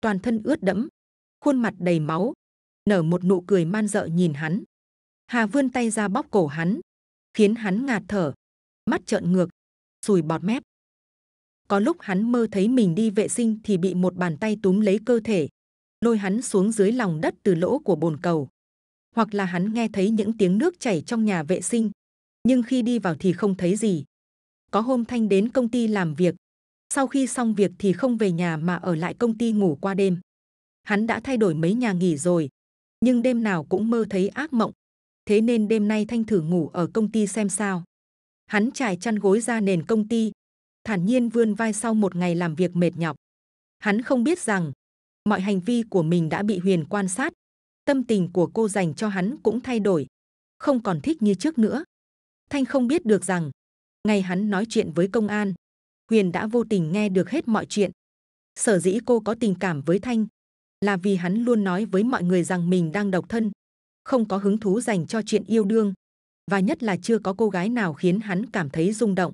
toàn thân ướt đẫm, khuôn mặt đầy máu, nở một nụ cười man dợ nhìn hắn. Hà vươn tay ra bóc cổ hắn, khiến hắn ngạt thở, mắt trợn ngược, sùi bọt mép. Có lúc hắn mơ thấy mình đi vệ sinh thì bị một bàn tay túm lấy cơ thể, lôi hắn xuống dưới lòng đất từ lỗ của bồn cầu. Hoặc là hắn nghe thấy những tiếng nước chảy trong nhà vệ sinh, nhưng khi đi vào thì không thấy gì. Có hôm Thanh đến công ty làm việc, sau khi xong việc thì không về nhà mà ở lại công ty ngủ qua đêm. Hắn đã thay đổi mấy nhà nghỉ rồi, nhưng đêm nào cũng mơ thấy ác mộng. Thế nên đêm nay Thanh thử ngủ ở công ty xem sao. Hắn trải chăn gối ra nền công ty, thản nhiên vươn vai sau một ngày làm việc mệt nhọc. Hắn không biết rằng, mọi hành vi của mình đã bị Huyền quan sát. Tâm tình của cô dành cho hắn cũng thay đổi, không còn thích như trước nữa. Thanh không biết được rằng ngày hắn nói chuyện với công an, Huyền đã vô tình nghe được hết mọi chuyện. Sở dĩ cô có tình cảm với Thanh là vì hắn luôn nói với mọi người rằng mình đang độc thân, không có hứng thú dành cho chuyện yêu đương và nhất là chưa có cô gái nào khiến hắn cảm thấy rung động.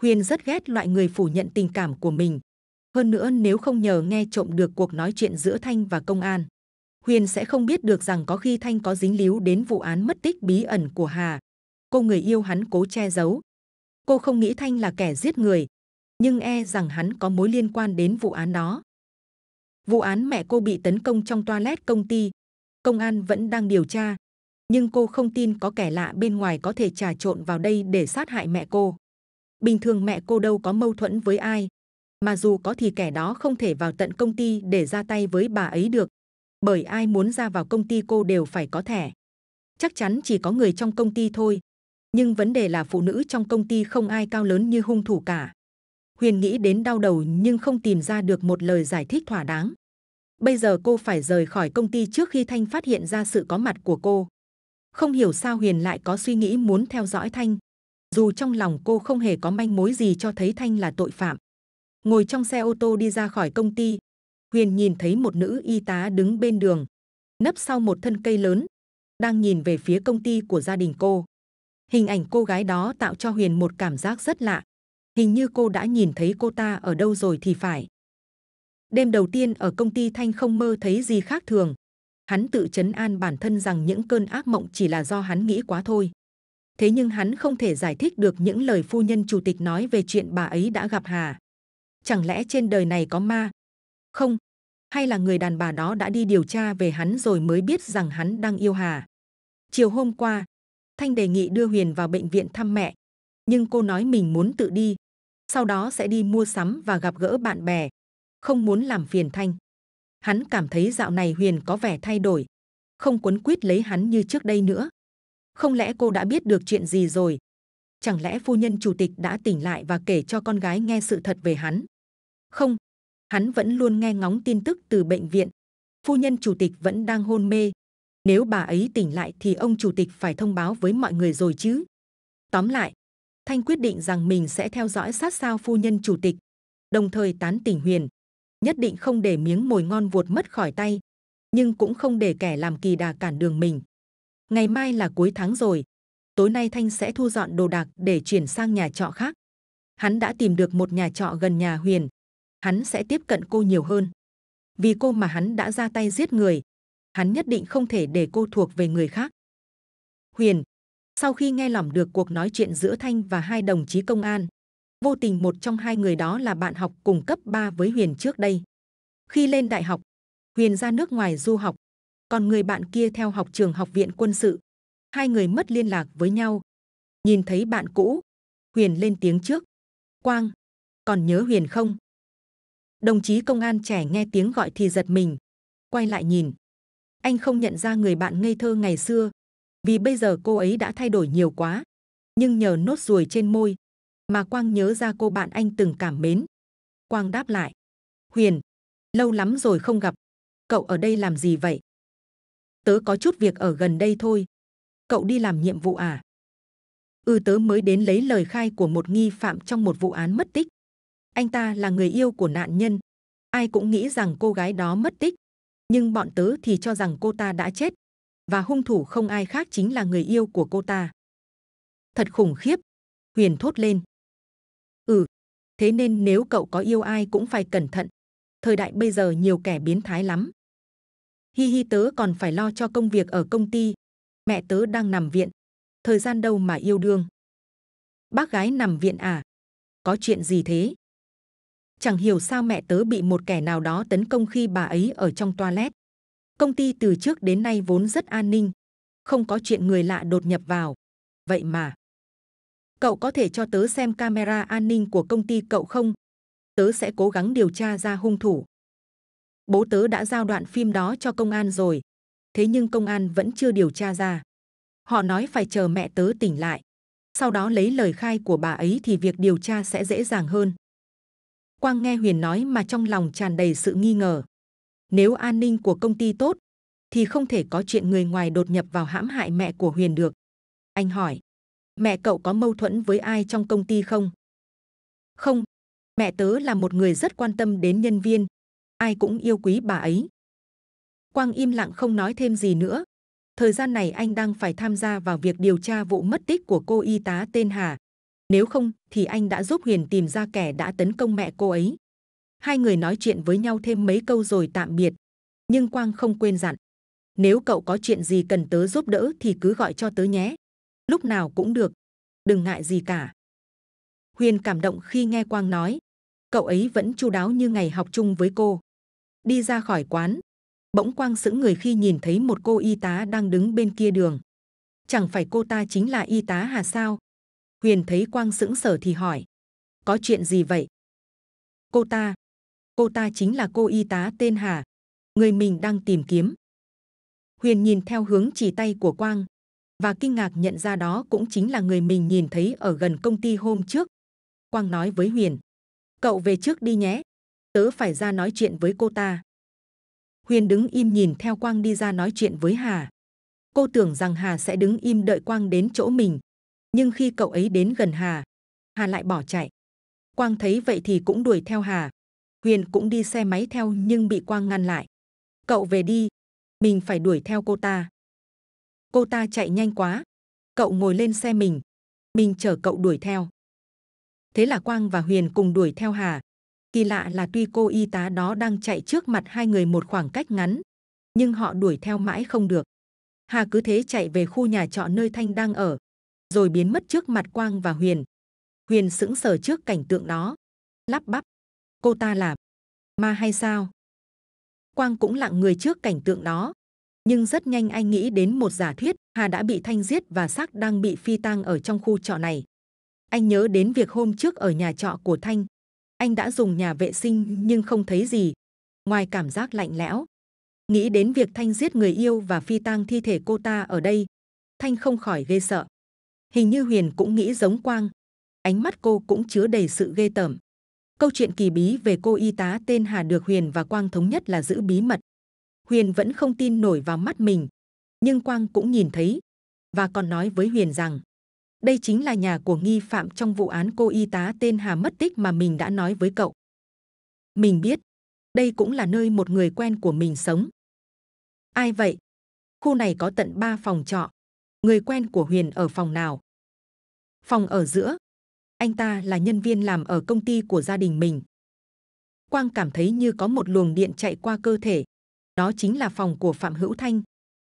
Huyền rất ghét loại người phủ nhận tình cảm của mình. Hơn nữa nếu không nhờ nghe trộm được cuộc nói chuyện giữa Thanh và công an, Huyền sẽ không biết được rằng có khi Thanh có dính líu đến vụ án mất tích bí ẩn của Hà cô người yêu hắn cố che giấu. Cô không nghĩ Thanh là kẻ giết người, nhưng e rằng hắn có mối liên quan đến vụ án đó. Vụ án mẹ cô bị tấn công trong toilet công ty, công an vẫn đang điều tra, nhưng cô không tin có kẻ lạ bên ngoài có thể trà trộn vào đây để sát hại mẹ cô. Bình thường mẹ cô đâu có mâu thuẫn với ai, mà dù có thì kẻ đó không thể vào tận công ty để ra tay với bà ấy được, bởi ai muốn ra vào công ty cô đều phải có thẻ. Chắc chắn chỉ có người trong công ty thôi, nhưng vấn đề là phụ nữ trong công ty không ai cao lớn như hung thủ cả. Huyền nghĩ đến đau đầu nhưng không tìm ra được một lời giải thích thỏa đáng. Bây giờ cô phải rời khỏi công ty trước khi Thanh phát hiện ra sự có mặt của cô. Không hiểu sao Huyền lại có suy nghĩ muốn theo dõi Thanh. Dù trong lòng cô không hề có manh mối gì cho thấy Thanh là tội phạm. Ngồi trong xe ô tô đi ra khỏi công ty, Huyền nhìn thấy một nữ y tá đứng bên đường, nấp sau một thân cây lớn, đang nhìn về phía công ty của gia đình cô. Hình ảnh cô gái đó tạo cho Huyền một cảm giác rất lạ. Hình như cô đã nhìn thấy cô ta ở đâu rồi thì phải. Đêm đầu tiên ở công ty Thanh không mơ thấy gì khác thường. Hắn tự chấn an bản thân rằng những cơn ác mộng chỉ là do hắn nghĩ quá thôi. Thế nhưng hắn không thể giải thích được những lời phu nhân chủ tịch nói về chuyện bà ấy đã gặp Hà. Chẳng lẽ trên đời này có ma? Không, hay là người đàn bà đó đã đi điều tra về hắn rồi mới biết rằng hắn đang yêu Hà. Chiều hôm qua, Thanh đề nghị đưa Huyền vào bệnh viện thăm mẹ, nhưng cô nói mình muốn tự đi, sau đó sẽ đi mua sắm và gặp gỡ bạn bè, không muốn làm phiền Thanh. Hắn cảm thấy dạo này Huyền có vẻ thay đổi, không quấn quýt lấy hắn như trước đây nữa. Không lẽ cô đã biết được chuyện gì rồi? Chẳng lẽ phu nhân chủ tịch đã tỉnh lại và kể cho con gái nghe sự thật về hắn? Không, hắn vẫn luôn nghe ngóng tin tức từ bệnh viện. Phu nhân chủ tịch vẫn đang hôn mê, nếu bà ấy tỉnh lại thì ông chủ tịch phải thông báo với mọi người rồi chứ. Tóm lại, Thanh quyết định rằng mình sẽ theo dõi sát sao phu nhân chủ tịch, đồng thời tán tỉnh Huyền. Nhất định không để miếng mồi ngon vuột mất khỏi tay, nhưng cũng không để kẻ làm kỳ đà cản đường mình. Ngày mai là cuối tháng rồi, tối nay Thanh sẽ thu dọn đồ đạc để chuyển sang nhà trọ khác. Hắn đã tìm được một nhà trọ gần nhà Huyền. Hắn sẽ tiếp cận cô nhiều hơn. Vì cô mà hắn đã ra tay giết người, hắn nhất định không thể để cô thuộc về người khác. Huyền, sau khi nghe lỏm được cuộc nói chuyện giữa Thanh và hai đồng chí công an, vô tình một trong hai người đó là bạn học cùng cấp 3 với Huyền trước đây. Khi lên đại học, Huyền ra nước ngoài du học, còn người bạn kia theo học trường học viện quân sự. Hai người mất liên lạc với nhau. Nhìn thấy bạn cũ, Huyền lên tiếng trước. Quang, còn nhớ Huyền không? Đồng chí công an trẻ nghe tiếng gọi thì giật mình, quay lại nhìn, anh không nhận ra người bạn ngây thơ ngày xưa vì bây giờ cô ấy đã thay đổi nhiều quá nhưng nhờ nốt ruồi trên môi mà quang nhớ ra cô bạn anh từng cảm mến quang đáp lại huyền lâu lắm rồi không gặp cậu ở đây làm gì vậy tớ có chút việc ở gần đây thôi cậu đi làm nhiệm vụ à Ừ, tớ mới đến lấy lời khai của một nghi phạm trong một vụ án mất tích anh ta là người yêu của nạn nhân ai cũng nghĩ rằng cô gái đó mất tích nhưng bọn tớ thì cho rằng cô ta đã chết và hung thủ không ai khác chính là người yêu của cô ta. Thật khủng khiếp, Huyền thốt lên. Ừ, thế nên nếu cậu có yêu ai cũng phải cẩn thận. Thời đại bây giờ nhiều kẻ biến thái lắm. Hi hi tớ còn phải lo cho công việc ở công ty. Mẹ tớ đang nằm viện. Thời gian đâu mà yêu đương. Bác gái nằm viện à? Có chuyện gì thế? Chẳng hiểu sao mẹ tớ bị một kẻ nào đó tấn công khi bà ấy ở trong toilet. Công ty từ trước đến nay vốn rất an ninh, không có chuyện người lạ đột nhập vào. Vậy mà, cậu có thể cho tớ xem camera an ninh của công ty cậu không? Tớ sẽ cố gắng điều tra ra hung thủ. Bố tớ đã giao đoạn phim đó cho công an rồi, thế nhưng công an vẫn chưa điều tra ra. Họ nói phải chờ mẹ tớ tỉnh lại, sau đó lấy lời khai của bà ấy thì việc điều tra sẽ dễ dàng hơn. Quang nghe Huyền nói mà trong lòng tràn đầy sự nghi ngờ. Nếu an ninh của công ty tốt, thì không thể có chuyện người ngoài đột nhập vào hãm hại mẹ của Huyền được. Anh hỏi, mẹ cậu có mâu thuẫn với ai trong công ty không? Không, mẹ tớ là một người rất quan tâm đến nhân viên, ai cũng yêu quý bà ấy. Quang im lặng không nói thêm gì nữa. Thời gian này anh đang phải tham gia vào việc điều tra vụ mất tích của cô y tá tên Hà, nếu không thì anh đã giúp Huyền tìm ra kẻ đã tấn công mẹ cô ấy. Hai người nói chuyện với nhau thêm mấy câu rồi tạm biệt. Nhưng Quang không quên dặn, nếu cậu có chuyện gì cần tớ giúp đỡ thì cứ gọi cho tớ nhé. Lúc nào cũng được, đừng ngại gì cả. Huyền cảm động khi nghe Quang nói, cậu ấy vẫn chu đáo như ngày học chung với cô. Đi ra khỏi quán, bỗng Quang sững người khi nhìn thấy một cô y tá đang đứng bên kia đường. Chẳng phải cô ta chính là y tá Hà sao? Huyền thấy Quang sững sờ thì hỏi, có chuyện gì vậy? Cô ta, cô ta chính là cô y tá tên Hà, người mình đang tìm kiếm. Huyền nhìn theo hướng chỉ tay của Quang và kinh ngạc nhận ra đó cũng chính là người mình nhìn thấy ở gần công ty hôm trước. Quang nói với Huyền, cậu về trước đi nhé, tớ phải ra nói chuyện với cô ta. Huyền đứng im nhìn theo Quang đi ra nói chuyện với Hà. Cô tưởng rằng Hà sẽ đứng im đợi Quang đến chỗ mình, nhưng khi cậu ấy đến gần Hà, Hà lại bỏ chạy. Quang thấy vậy thì cũng đuổi theo Hà. Huyền cũng đi xe máy theo nhưng bị Quang ngăn lại. Cậu về đi, mình phải đuổi theo cô ta. Cô ta chạy nhanh quá, cậu ngồi lên xe mình, mình chở cậu đuổi theo. Thế là Quang và Huyền cùng đuổi theo Hà. Kỳ lạ là tuy cô y tá đó đang chạy trước mặt hai người một khoảng cách ngắn, nhưng họ đuổi theo mãi không được. Hà cứ thế chạy về khu nhà trọ nơi Thanh đang ở, rồi biến mất trước mặt Quang và Huyền. Huyền sững sờ trước cảnh tượng đó, lắp bắp: cô ta là ma hay sao? Quang cũng lặng người trước cảnh tượng đó, nhưng rất nhanh anh nghĩ đến một giả thuyết Hà đã bị thanh giết và xác đang bị phi tang ở trong khu trọ này. Anh nhớ đến việc hôm trước ở nhà trọ của Thanh, anh đã dùng nhà vệ sinh nhưng không thấy gì, ngoài cảm giác lạnh lẽo. Nghĩ đến việc Thanh giết người yêu và phi tang thi thể cô ta ở đây, Thanh không khỏi ghê sợ. Hình như Huyền cũng nghĩ giống Quang. Ánh mắt cô cũng chứa đầy sự ghê tởm. Câu chuyện kỳ bí về cô y tá tên Hà được Huyền và Quang thống nhất là giữ bí mật. Huyền vẫn không tin nổi vào mắt mình, nhưng Quang cũng nhìn thấy và còn nói với Huyền rằng đây chính là nhà của nghi phạm trong vụ án cô y tá tên Hà mất tích mà mình đã nói với cậu. Mình biết, đây cũng là nơi một người quen của mình sống. Ai vậy? Khu này có tận 3 phòng trọ, người quen của Huyền ở phòng nào. Phòng ở giữa. Anh ta là nhân viên làm ở công ty của gia đình mình. Quang cảm thấy như có một luồng điện chạy qua cơ thể. Đó chính là phòng của Phạm Hữu Thanh,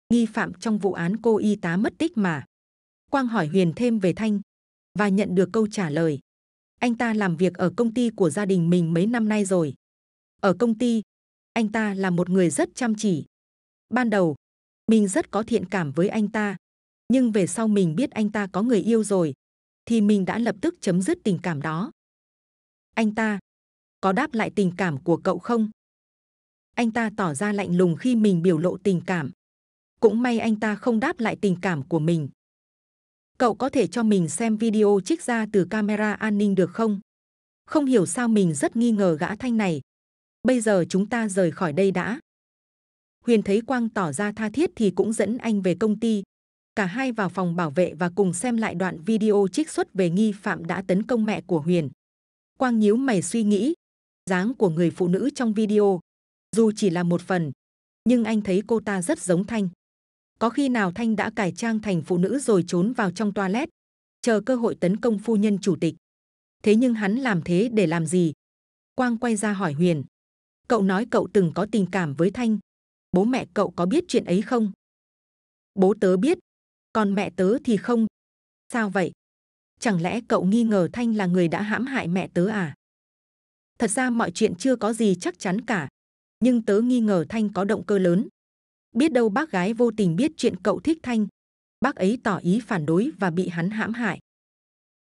nghi phạm trong vụ án cô y tá mất tích mà. Quang hỏi Huyền thêm về Thanh và nhận được câu trả lời. Anh ta làm việc ở công ty của gia đình mình mấy năm nay rồi. Ở công ty, anh ta là một người rất chăm chỉ. Ban đầu, mình rất có thiện cảm với anh ta, nhưng về sau mình biết anh ta có người yêu rồi thì mình đã lập tức chấm dứt tình cảm đó anh ta có đáp lại tình cảm của cậu không anh ta tỏ ra lạnh lùng khi mình biểu lộ tình cảm cũng may anh ta không đáp lại tình cảm của mình cậu có thể cho mình xem video trích ra từ camera an ninh được không không hiểu sao mình rất nghi ngờ gã thanh này bây giờ chúng ta rời khỏi đây đã huyền thấy quang tỏ ra tha thiết thì cũng dẫn anh về công ty cả hai vào phòng bảo vệ và cùng xem lại đoạn video trích xuất về nghi phạm đã tấn công mẹ của Huyền. Quang nhíu mày suy nghĩ, dáng của người phụ nữ trong video, dù chỉ là một phần, nhưng anh thấy cô ta rất giống Thanh. Có khi nào Thanh đã cải trang thành phụ nữ rồi trốn vào trong toilet, chờ cơ hội tấn công phu nhân chủ tịch. Thế nhưng hắn làm thế để làm gì? Quang quay ra hỏi Huyền. Cậu nói cậu từng có tình cảm với Thanh. Bố mẹ cậu có biết chuyện ấy không? Bố tớ biết, còn mẹ tớ thì không. Sao vậy? Chẳng lẽ cậu nghi ngờ Thanh là người đã hãm hại mẹ tớ à? Thật ra mọi chuyện chưa có gì chắc chắn cả, nhưng tớ nghi ngờ Thanh có động cơ lớn. Biết đâu bác gái vô tình biết chuyện cậu thích Thanh, bác ấy tỏ ý phản đối và bị hắn hãm hại.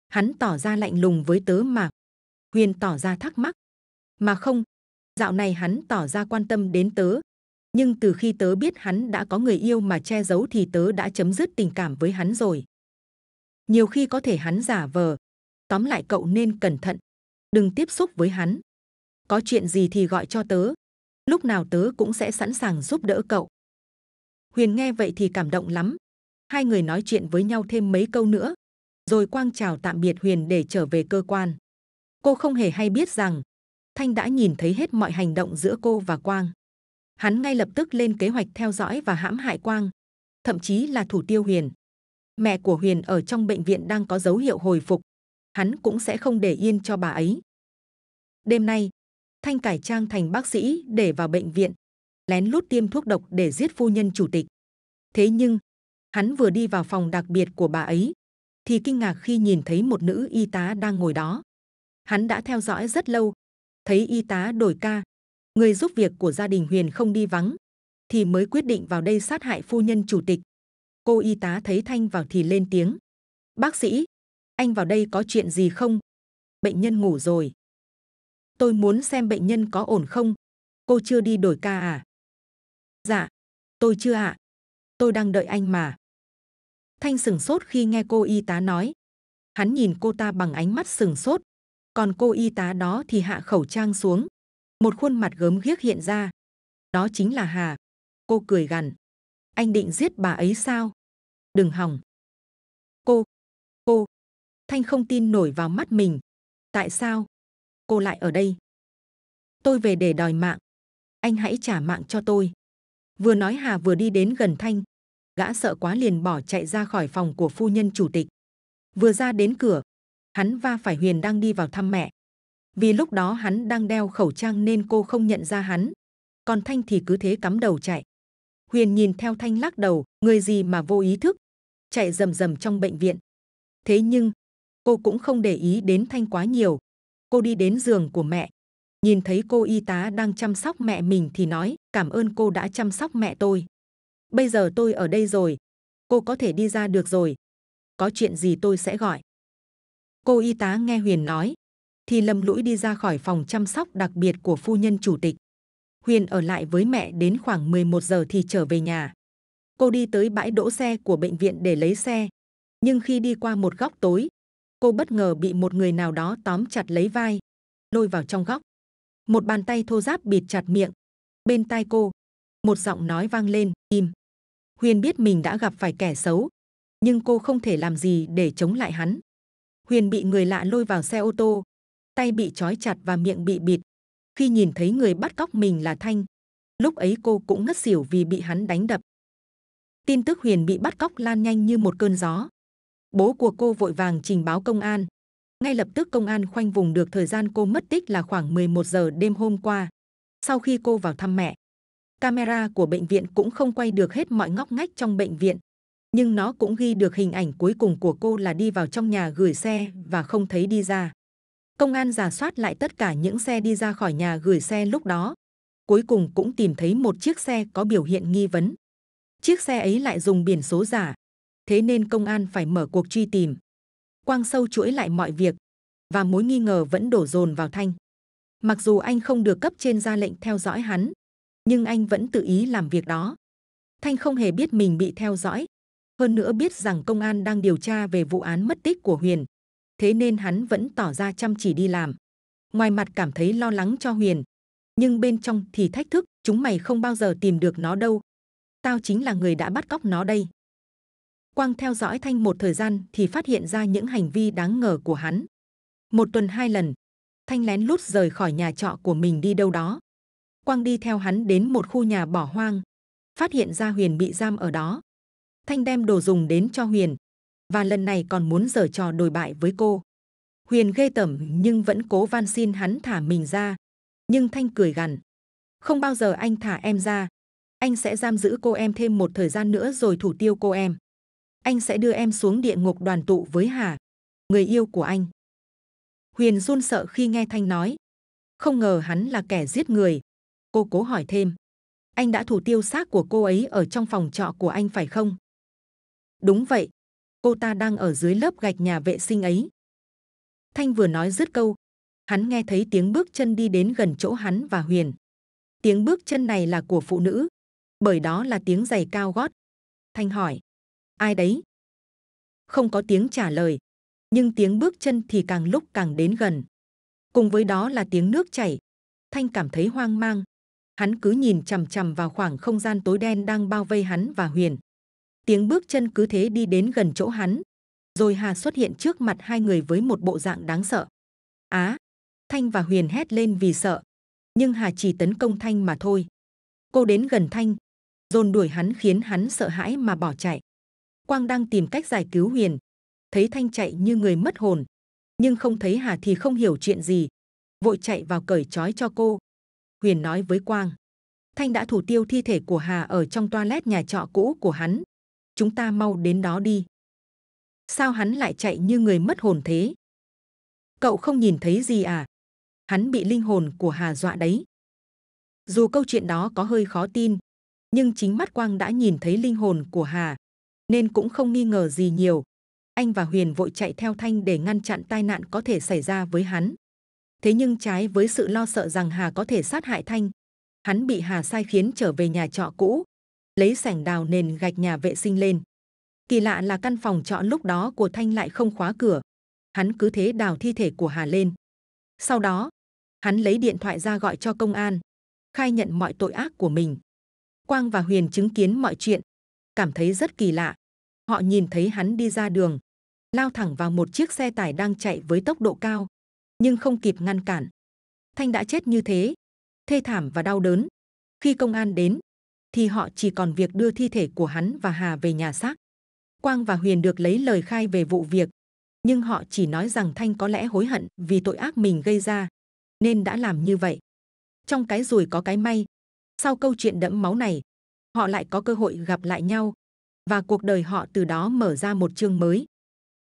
Hắn tỏ ra lạnh lùng với tớ mà. Huyền tỏ ra thắc mắc. Mà không, dạo này hắn tỏ ra quan tâm đến tớ, nhưng từ khi tớ biết hắn đã có người yêu mà che giấu thì tớ đã chấm dứt tình cảm với hắn rồi. Nhiều khi có thể hắn giả vờ. Tóm lại cậu nên cẩn thận. Đừng tiếp xúc với hắn. Có chuyện gì thì gọi cho tớ. Lúc nào tớ cũng sẽ sẵn sàng giúp đỡ cậu. Huyền nghe vậy thì cảm động lắm. Hai người nói chuyện với nhau thêm mấy câu nữa. Rồi Quang chào tạm biệt Huyền để trở về cơ quan. Cô không hề hay biết rằng Thanh đã nhìn thấy hết mọi hành động giữa cô và Quang hắn ngay lập tức lên kế hoạch theo dõi và hãm hại Quang, thậm chí là thủ tiêu Huyền. Mẹ của Huyền ở trong bệnh viện đang có dấu hiệu hồi phục, hắn cũng sẽ không để yên cho bà ấy. Đêm nay, Thanh cải trang thành bác sĩ để vào bệnh viện, lén lút tiêm thuốc độc để giết phu nhân chủ tịch. Thế nhưng, hắn vừa đi vào phòng đặc biệt của bà ấy, thì kinh ngạc khi nhìn thấy một nữ y tá đang ngồi đó. Hắn đã theo dõi rất lâu, thấy y tá đổi ca người giúp việc của gia đình Huyền không đi vắng, thì mới quyết định vào đây sát hại phu nhân chủ tịch. Cô y tá thấy Thanh vào thì lên tiếng. Bác sĩ, anh vào đây có chuyện gì không? Bệnh nhân ngủ rồi. Tôi muốn xem bệnh nhân có ổn không? Cô chưa đi đổi ca à? Dạ, tôi chưa ạ. À. Tôi đang đợi anh mà. Thanh sừng sốt khi nghe cô y tá nói. Hắn nhìn cô ta bằng ánh mắt sừng sốt. Còn cô y tá đó thì hạ khẩu trang xuống, một khuôn mặt gớm ghiếc hiện ra đó chính là hà cô cười gằn anh định giết bà ấy sao đừng hòng! cô cô thanh không tin nổi vào mắt mình tại sao cô lại ở đây tôi về để đòi mạng anh hãy trả mạng cho tôi vừa nói hà vừa đi đến gần thanh gã sợ quá liền bỏ chạy ra khỏi phòng của phu nhân chủ tịch vừa ra đến cửa hắn va phải huyền đang đi vào thăm mẹ vì lúc đó hắn đang đeo khẩu trang nên cô không nhận ra hắn còn thanh thì cứ thế cắm đầu chạy huyền nhìn theo thanh lắc đầu người gì mà vô ý thức chạy rầm rầm trong bệnh viện thế nhưng cô cũng không để ý đến thanh quá nhiều cô đi đến giường của mẹ nhìn thấy cô y tá đang chăm sóc mẹ mình thì nói cảm ơn cô đã chăm sóc mẹ tôi bây giờ tôi ở đây rồi cô có thể đi ra được rồi có chuyện gì tôi sẽ gọi cô y tá nghe huyền nói thì lầm lũi đi ra khỏi phòng chăm sóc đặc biệt của phu nhân chủ tịch. Huyền ở lại với mẹ đến khoảng 11 giờ thì trở về nhà. Cô đi tới bãi đỗ xe của bệnh viện để lấy xe. Nhưng khi đi qua một góc tối, cô bất ngờ bị một người nào đó tóm chặt lấy vai, lôi vào trong góc. Một bàn tay thô ráp bịt chặt miệng. Bên tai cô, một giọng nói vang lên, im. Huyền biết mình đã gặp phải kẻ xấu, nhưng cô không thể làm gì để chống lại hắn. Huyền bị người lạ lôi vào xe ô tô, tay bị trói chặt và miệng bị bịt. Khi nhìn thấy người bắt cóc mình là Thanh, lúc ấy cô cũng ngất xỉu vì bị hắn đánh đập. Tin tức Huyền bị bắt cóc lan nhanh như một cơn gió. Bố của cô vội vàng trình báo công an. Ngay lập tức công an khoanh vùng được thời gian cô mất tích là khoảng 11 giờ đêm hôm qua. Sau khi cô vào thăm mẹ, camera của bệnh viện cũng không quay được hết mọi ngóc ngách trong bệnh viện. Nhưng nó cũng ghi được hình ảnh cuối cùng của cô là đi vào trong nhà gửi xe và không thấy đi ra công an giả soát lại tất cả những xe đi ra khỏi nhà gửi xe lúc đó. Cuối cùng cũng tìm thấy một chiếc xe có biểu hiện nghi vấn. Chiếc xe ấy lại dùng biển số giả, thế nên công an phải mở cuộc truy tìm. Quang sâu chuỗi lại mọi việc, và mối nghi ngờ vẫn đổ dồn vào Thanh. Mặc dù anh không được cấp trên ra lệnh theo dõi hắn, nhưng anh vẫn tự ý làm việc đó. Thanh không hề biết mình bị theo dõi. Hơn nữa biết rằng công an đang điều tra về vụ án mất tích của Huyền, thế nên hắn vẫn tỏ ra chăm chỉ đi làm. Ngoài mặt cảm thấy lo lắng cho Huyền, nhưng bên trong thì thách thức, chúng mày không bao giờ tìm được nó đâu. Tao chính là người đã bắt cóc nó đây. Quang theo dõi Thanh một thời gian thì phát hiện ra những hành vi đáng ngờ của hắn. Một tuần hai lần, Thanh lén lút rời khỏi nhà trọ của mình đi đâu đó. Quang đi theo hắn đến một khu nhà bỏ hoang, phát hiện ra Huyền bị giam ở đó. Thanh đem đồ dùng đến cho Huyền, và lần này còn muốn giở trò đồi bại với cô. Huyền ghê tởm nhưng vẫn cố van xin hắn thả mình ra. Nhưng Thanh cười gằn, không bao giờ anh thả em ra, anh sẽ giam giữ cô em thêm một thời gian nữa rồi thủ tiêu cô em. Anh sẽ đưa em xuống địa ngục đoàn tụ với Hà, người yêu của anh. Huyền run sợ khi nghe Thanh nói, không ngờ hắn là kẻ giết người. Cô cố hỏi thêm, anh đã thủ tiêu xác của cô ấy ở trong phòng trọ của anh phải không? Đúng vậy, cô ta đang ở dưới lớp gạch nhà vệ sinh ấy. Thanh vừa nói dứt câu, hắn nghe thấy tiếng bước chân đi đến gần chỗ hắn và Huyền. Tiếng bước chân này là của phụ nữ, bởi đó là tiếng giày cao gót. Thanh hỏi, ai đấy? Không có tiếng trả lời, nhưng tiếng bước chân thì càng lúc càng đến gần. Cùng với đó là tiếng nước chảy. Thanh cảm thấy hoang mang. Hắn cứ nhìn chằm chằm vào khoảng không gian tối đen đang bao vây hắn và Huyền tiếng bước chân cứ thế đi đến gần chỗ hắn. Rồi Hà xuất hiện trước mặt hai người với một bộ dạng đáng sợ. Á! Thanh và Huyền hét lên vì sợ. Nhưng Hà chỉ tấn công Thanh mà thôi. Cô đến gần Thanh, dồn đuổi hắn khiến hắn sợ hãi mà bỏ chạy. Quang đang tìm cách giải cứu Huyền. Thấy Thanh chạy như người mất hồn. Nhưng không thấy Hà thì không hiểu chuyện gì. Vội chạy vào cởi trói cho cô. Huyền nói với Quang. Thanh đã thủ tiêu thi thể của Hà ở trong toilet nhà trọ cũ của hắn chúng ta mau đến đó đi. Sao hắn lại chạy như người mất hồn thế? Cậu không nhìn thấy gì à? Hắn bị linh hồn của Hà dọa đấy. Dù câu chuyện đó có hơi khó tin, nhưng chính mắt Quang đã nhìn thấy linh hồn của Hà, nên cũng không nghi ngờ gì nhiều. Anh và Huyền vội chạy theo Thanh để ngăn chặn tai nạn có thể xảy ra với hắn. Thế nhưng trái với sự lo sợ rằng Hà có thể sát hại Thanh, hắn bị Hà sai khiến trở về nhà trọ cũ, lấy sảnh đào nền gạch nhà vệ sinh lên. Kỳ lạ là căn phòng trọ lúc đó của Thanh lại không khóa cửa. Hắn cứ thế đào thi thể của Hà lên. Sau đó, hắn lấy điện thoại ra gọi cho công an, khai nhận mọi tội ác của mình. Quang và Huyền chứng kiến mọi chuyện, cảm thấy rất kỳ lạ. Họ nhìn thấy hắn đi ra đường, lao thẳng vào một chiếc xe tải đang chạy với tốc độ cao, nhưng không kịp ngăn cản. Thanh đã chết như thế, thê thảm và đau đớn. Khi công an đến, thì họ chỉ còn việc đưa thi thể của hắn và Hà về nhà xác. Quang và Huyền được lấy lời khai về vụ việc, nhưng họ chỉ nói rằng Thanh có lẽ hối hận vì tội ác mình gây ra, nên đã làm như vậy. Trong cái rùi có cái may. Sau câu chuyện đẫm máu này, họ lại có cơ hội gặp lại nhau và cuộc đời họ từ đó mở ra một chương mới.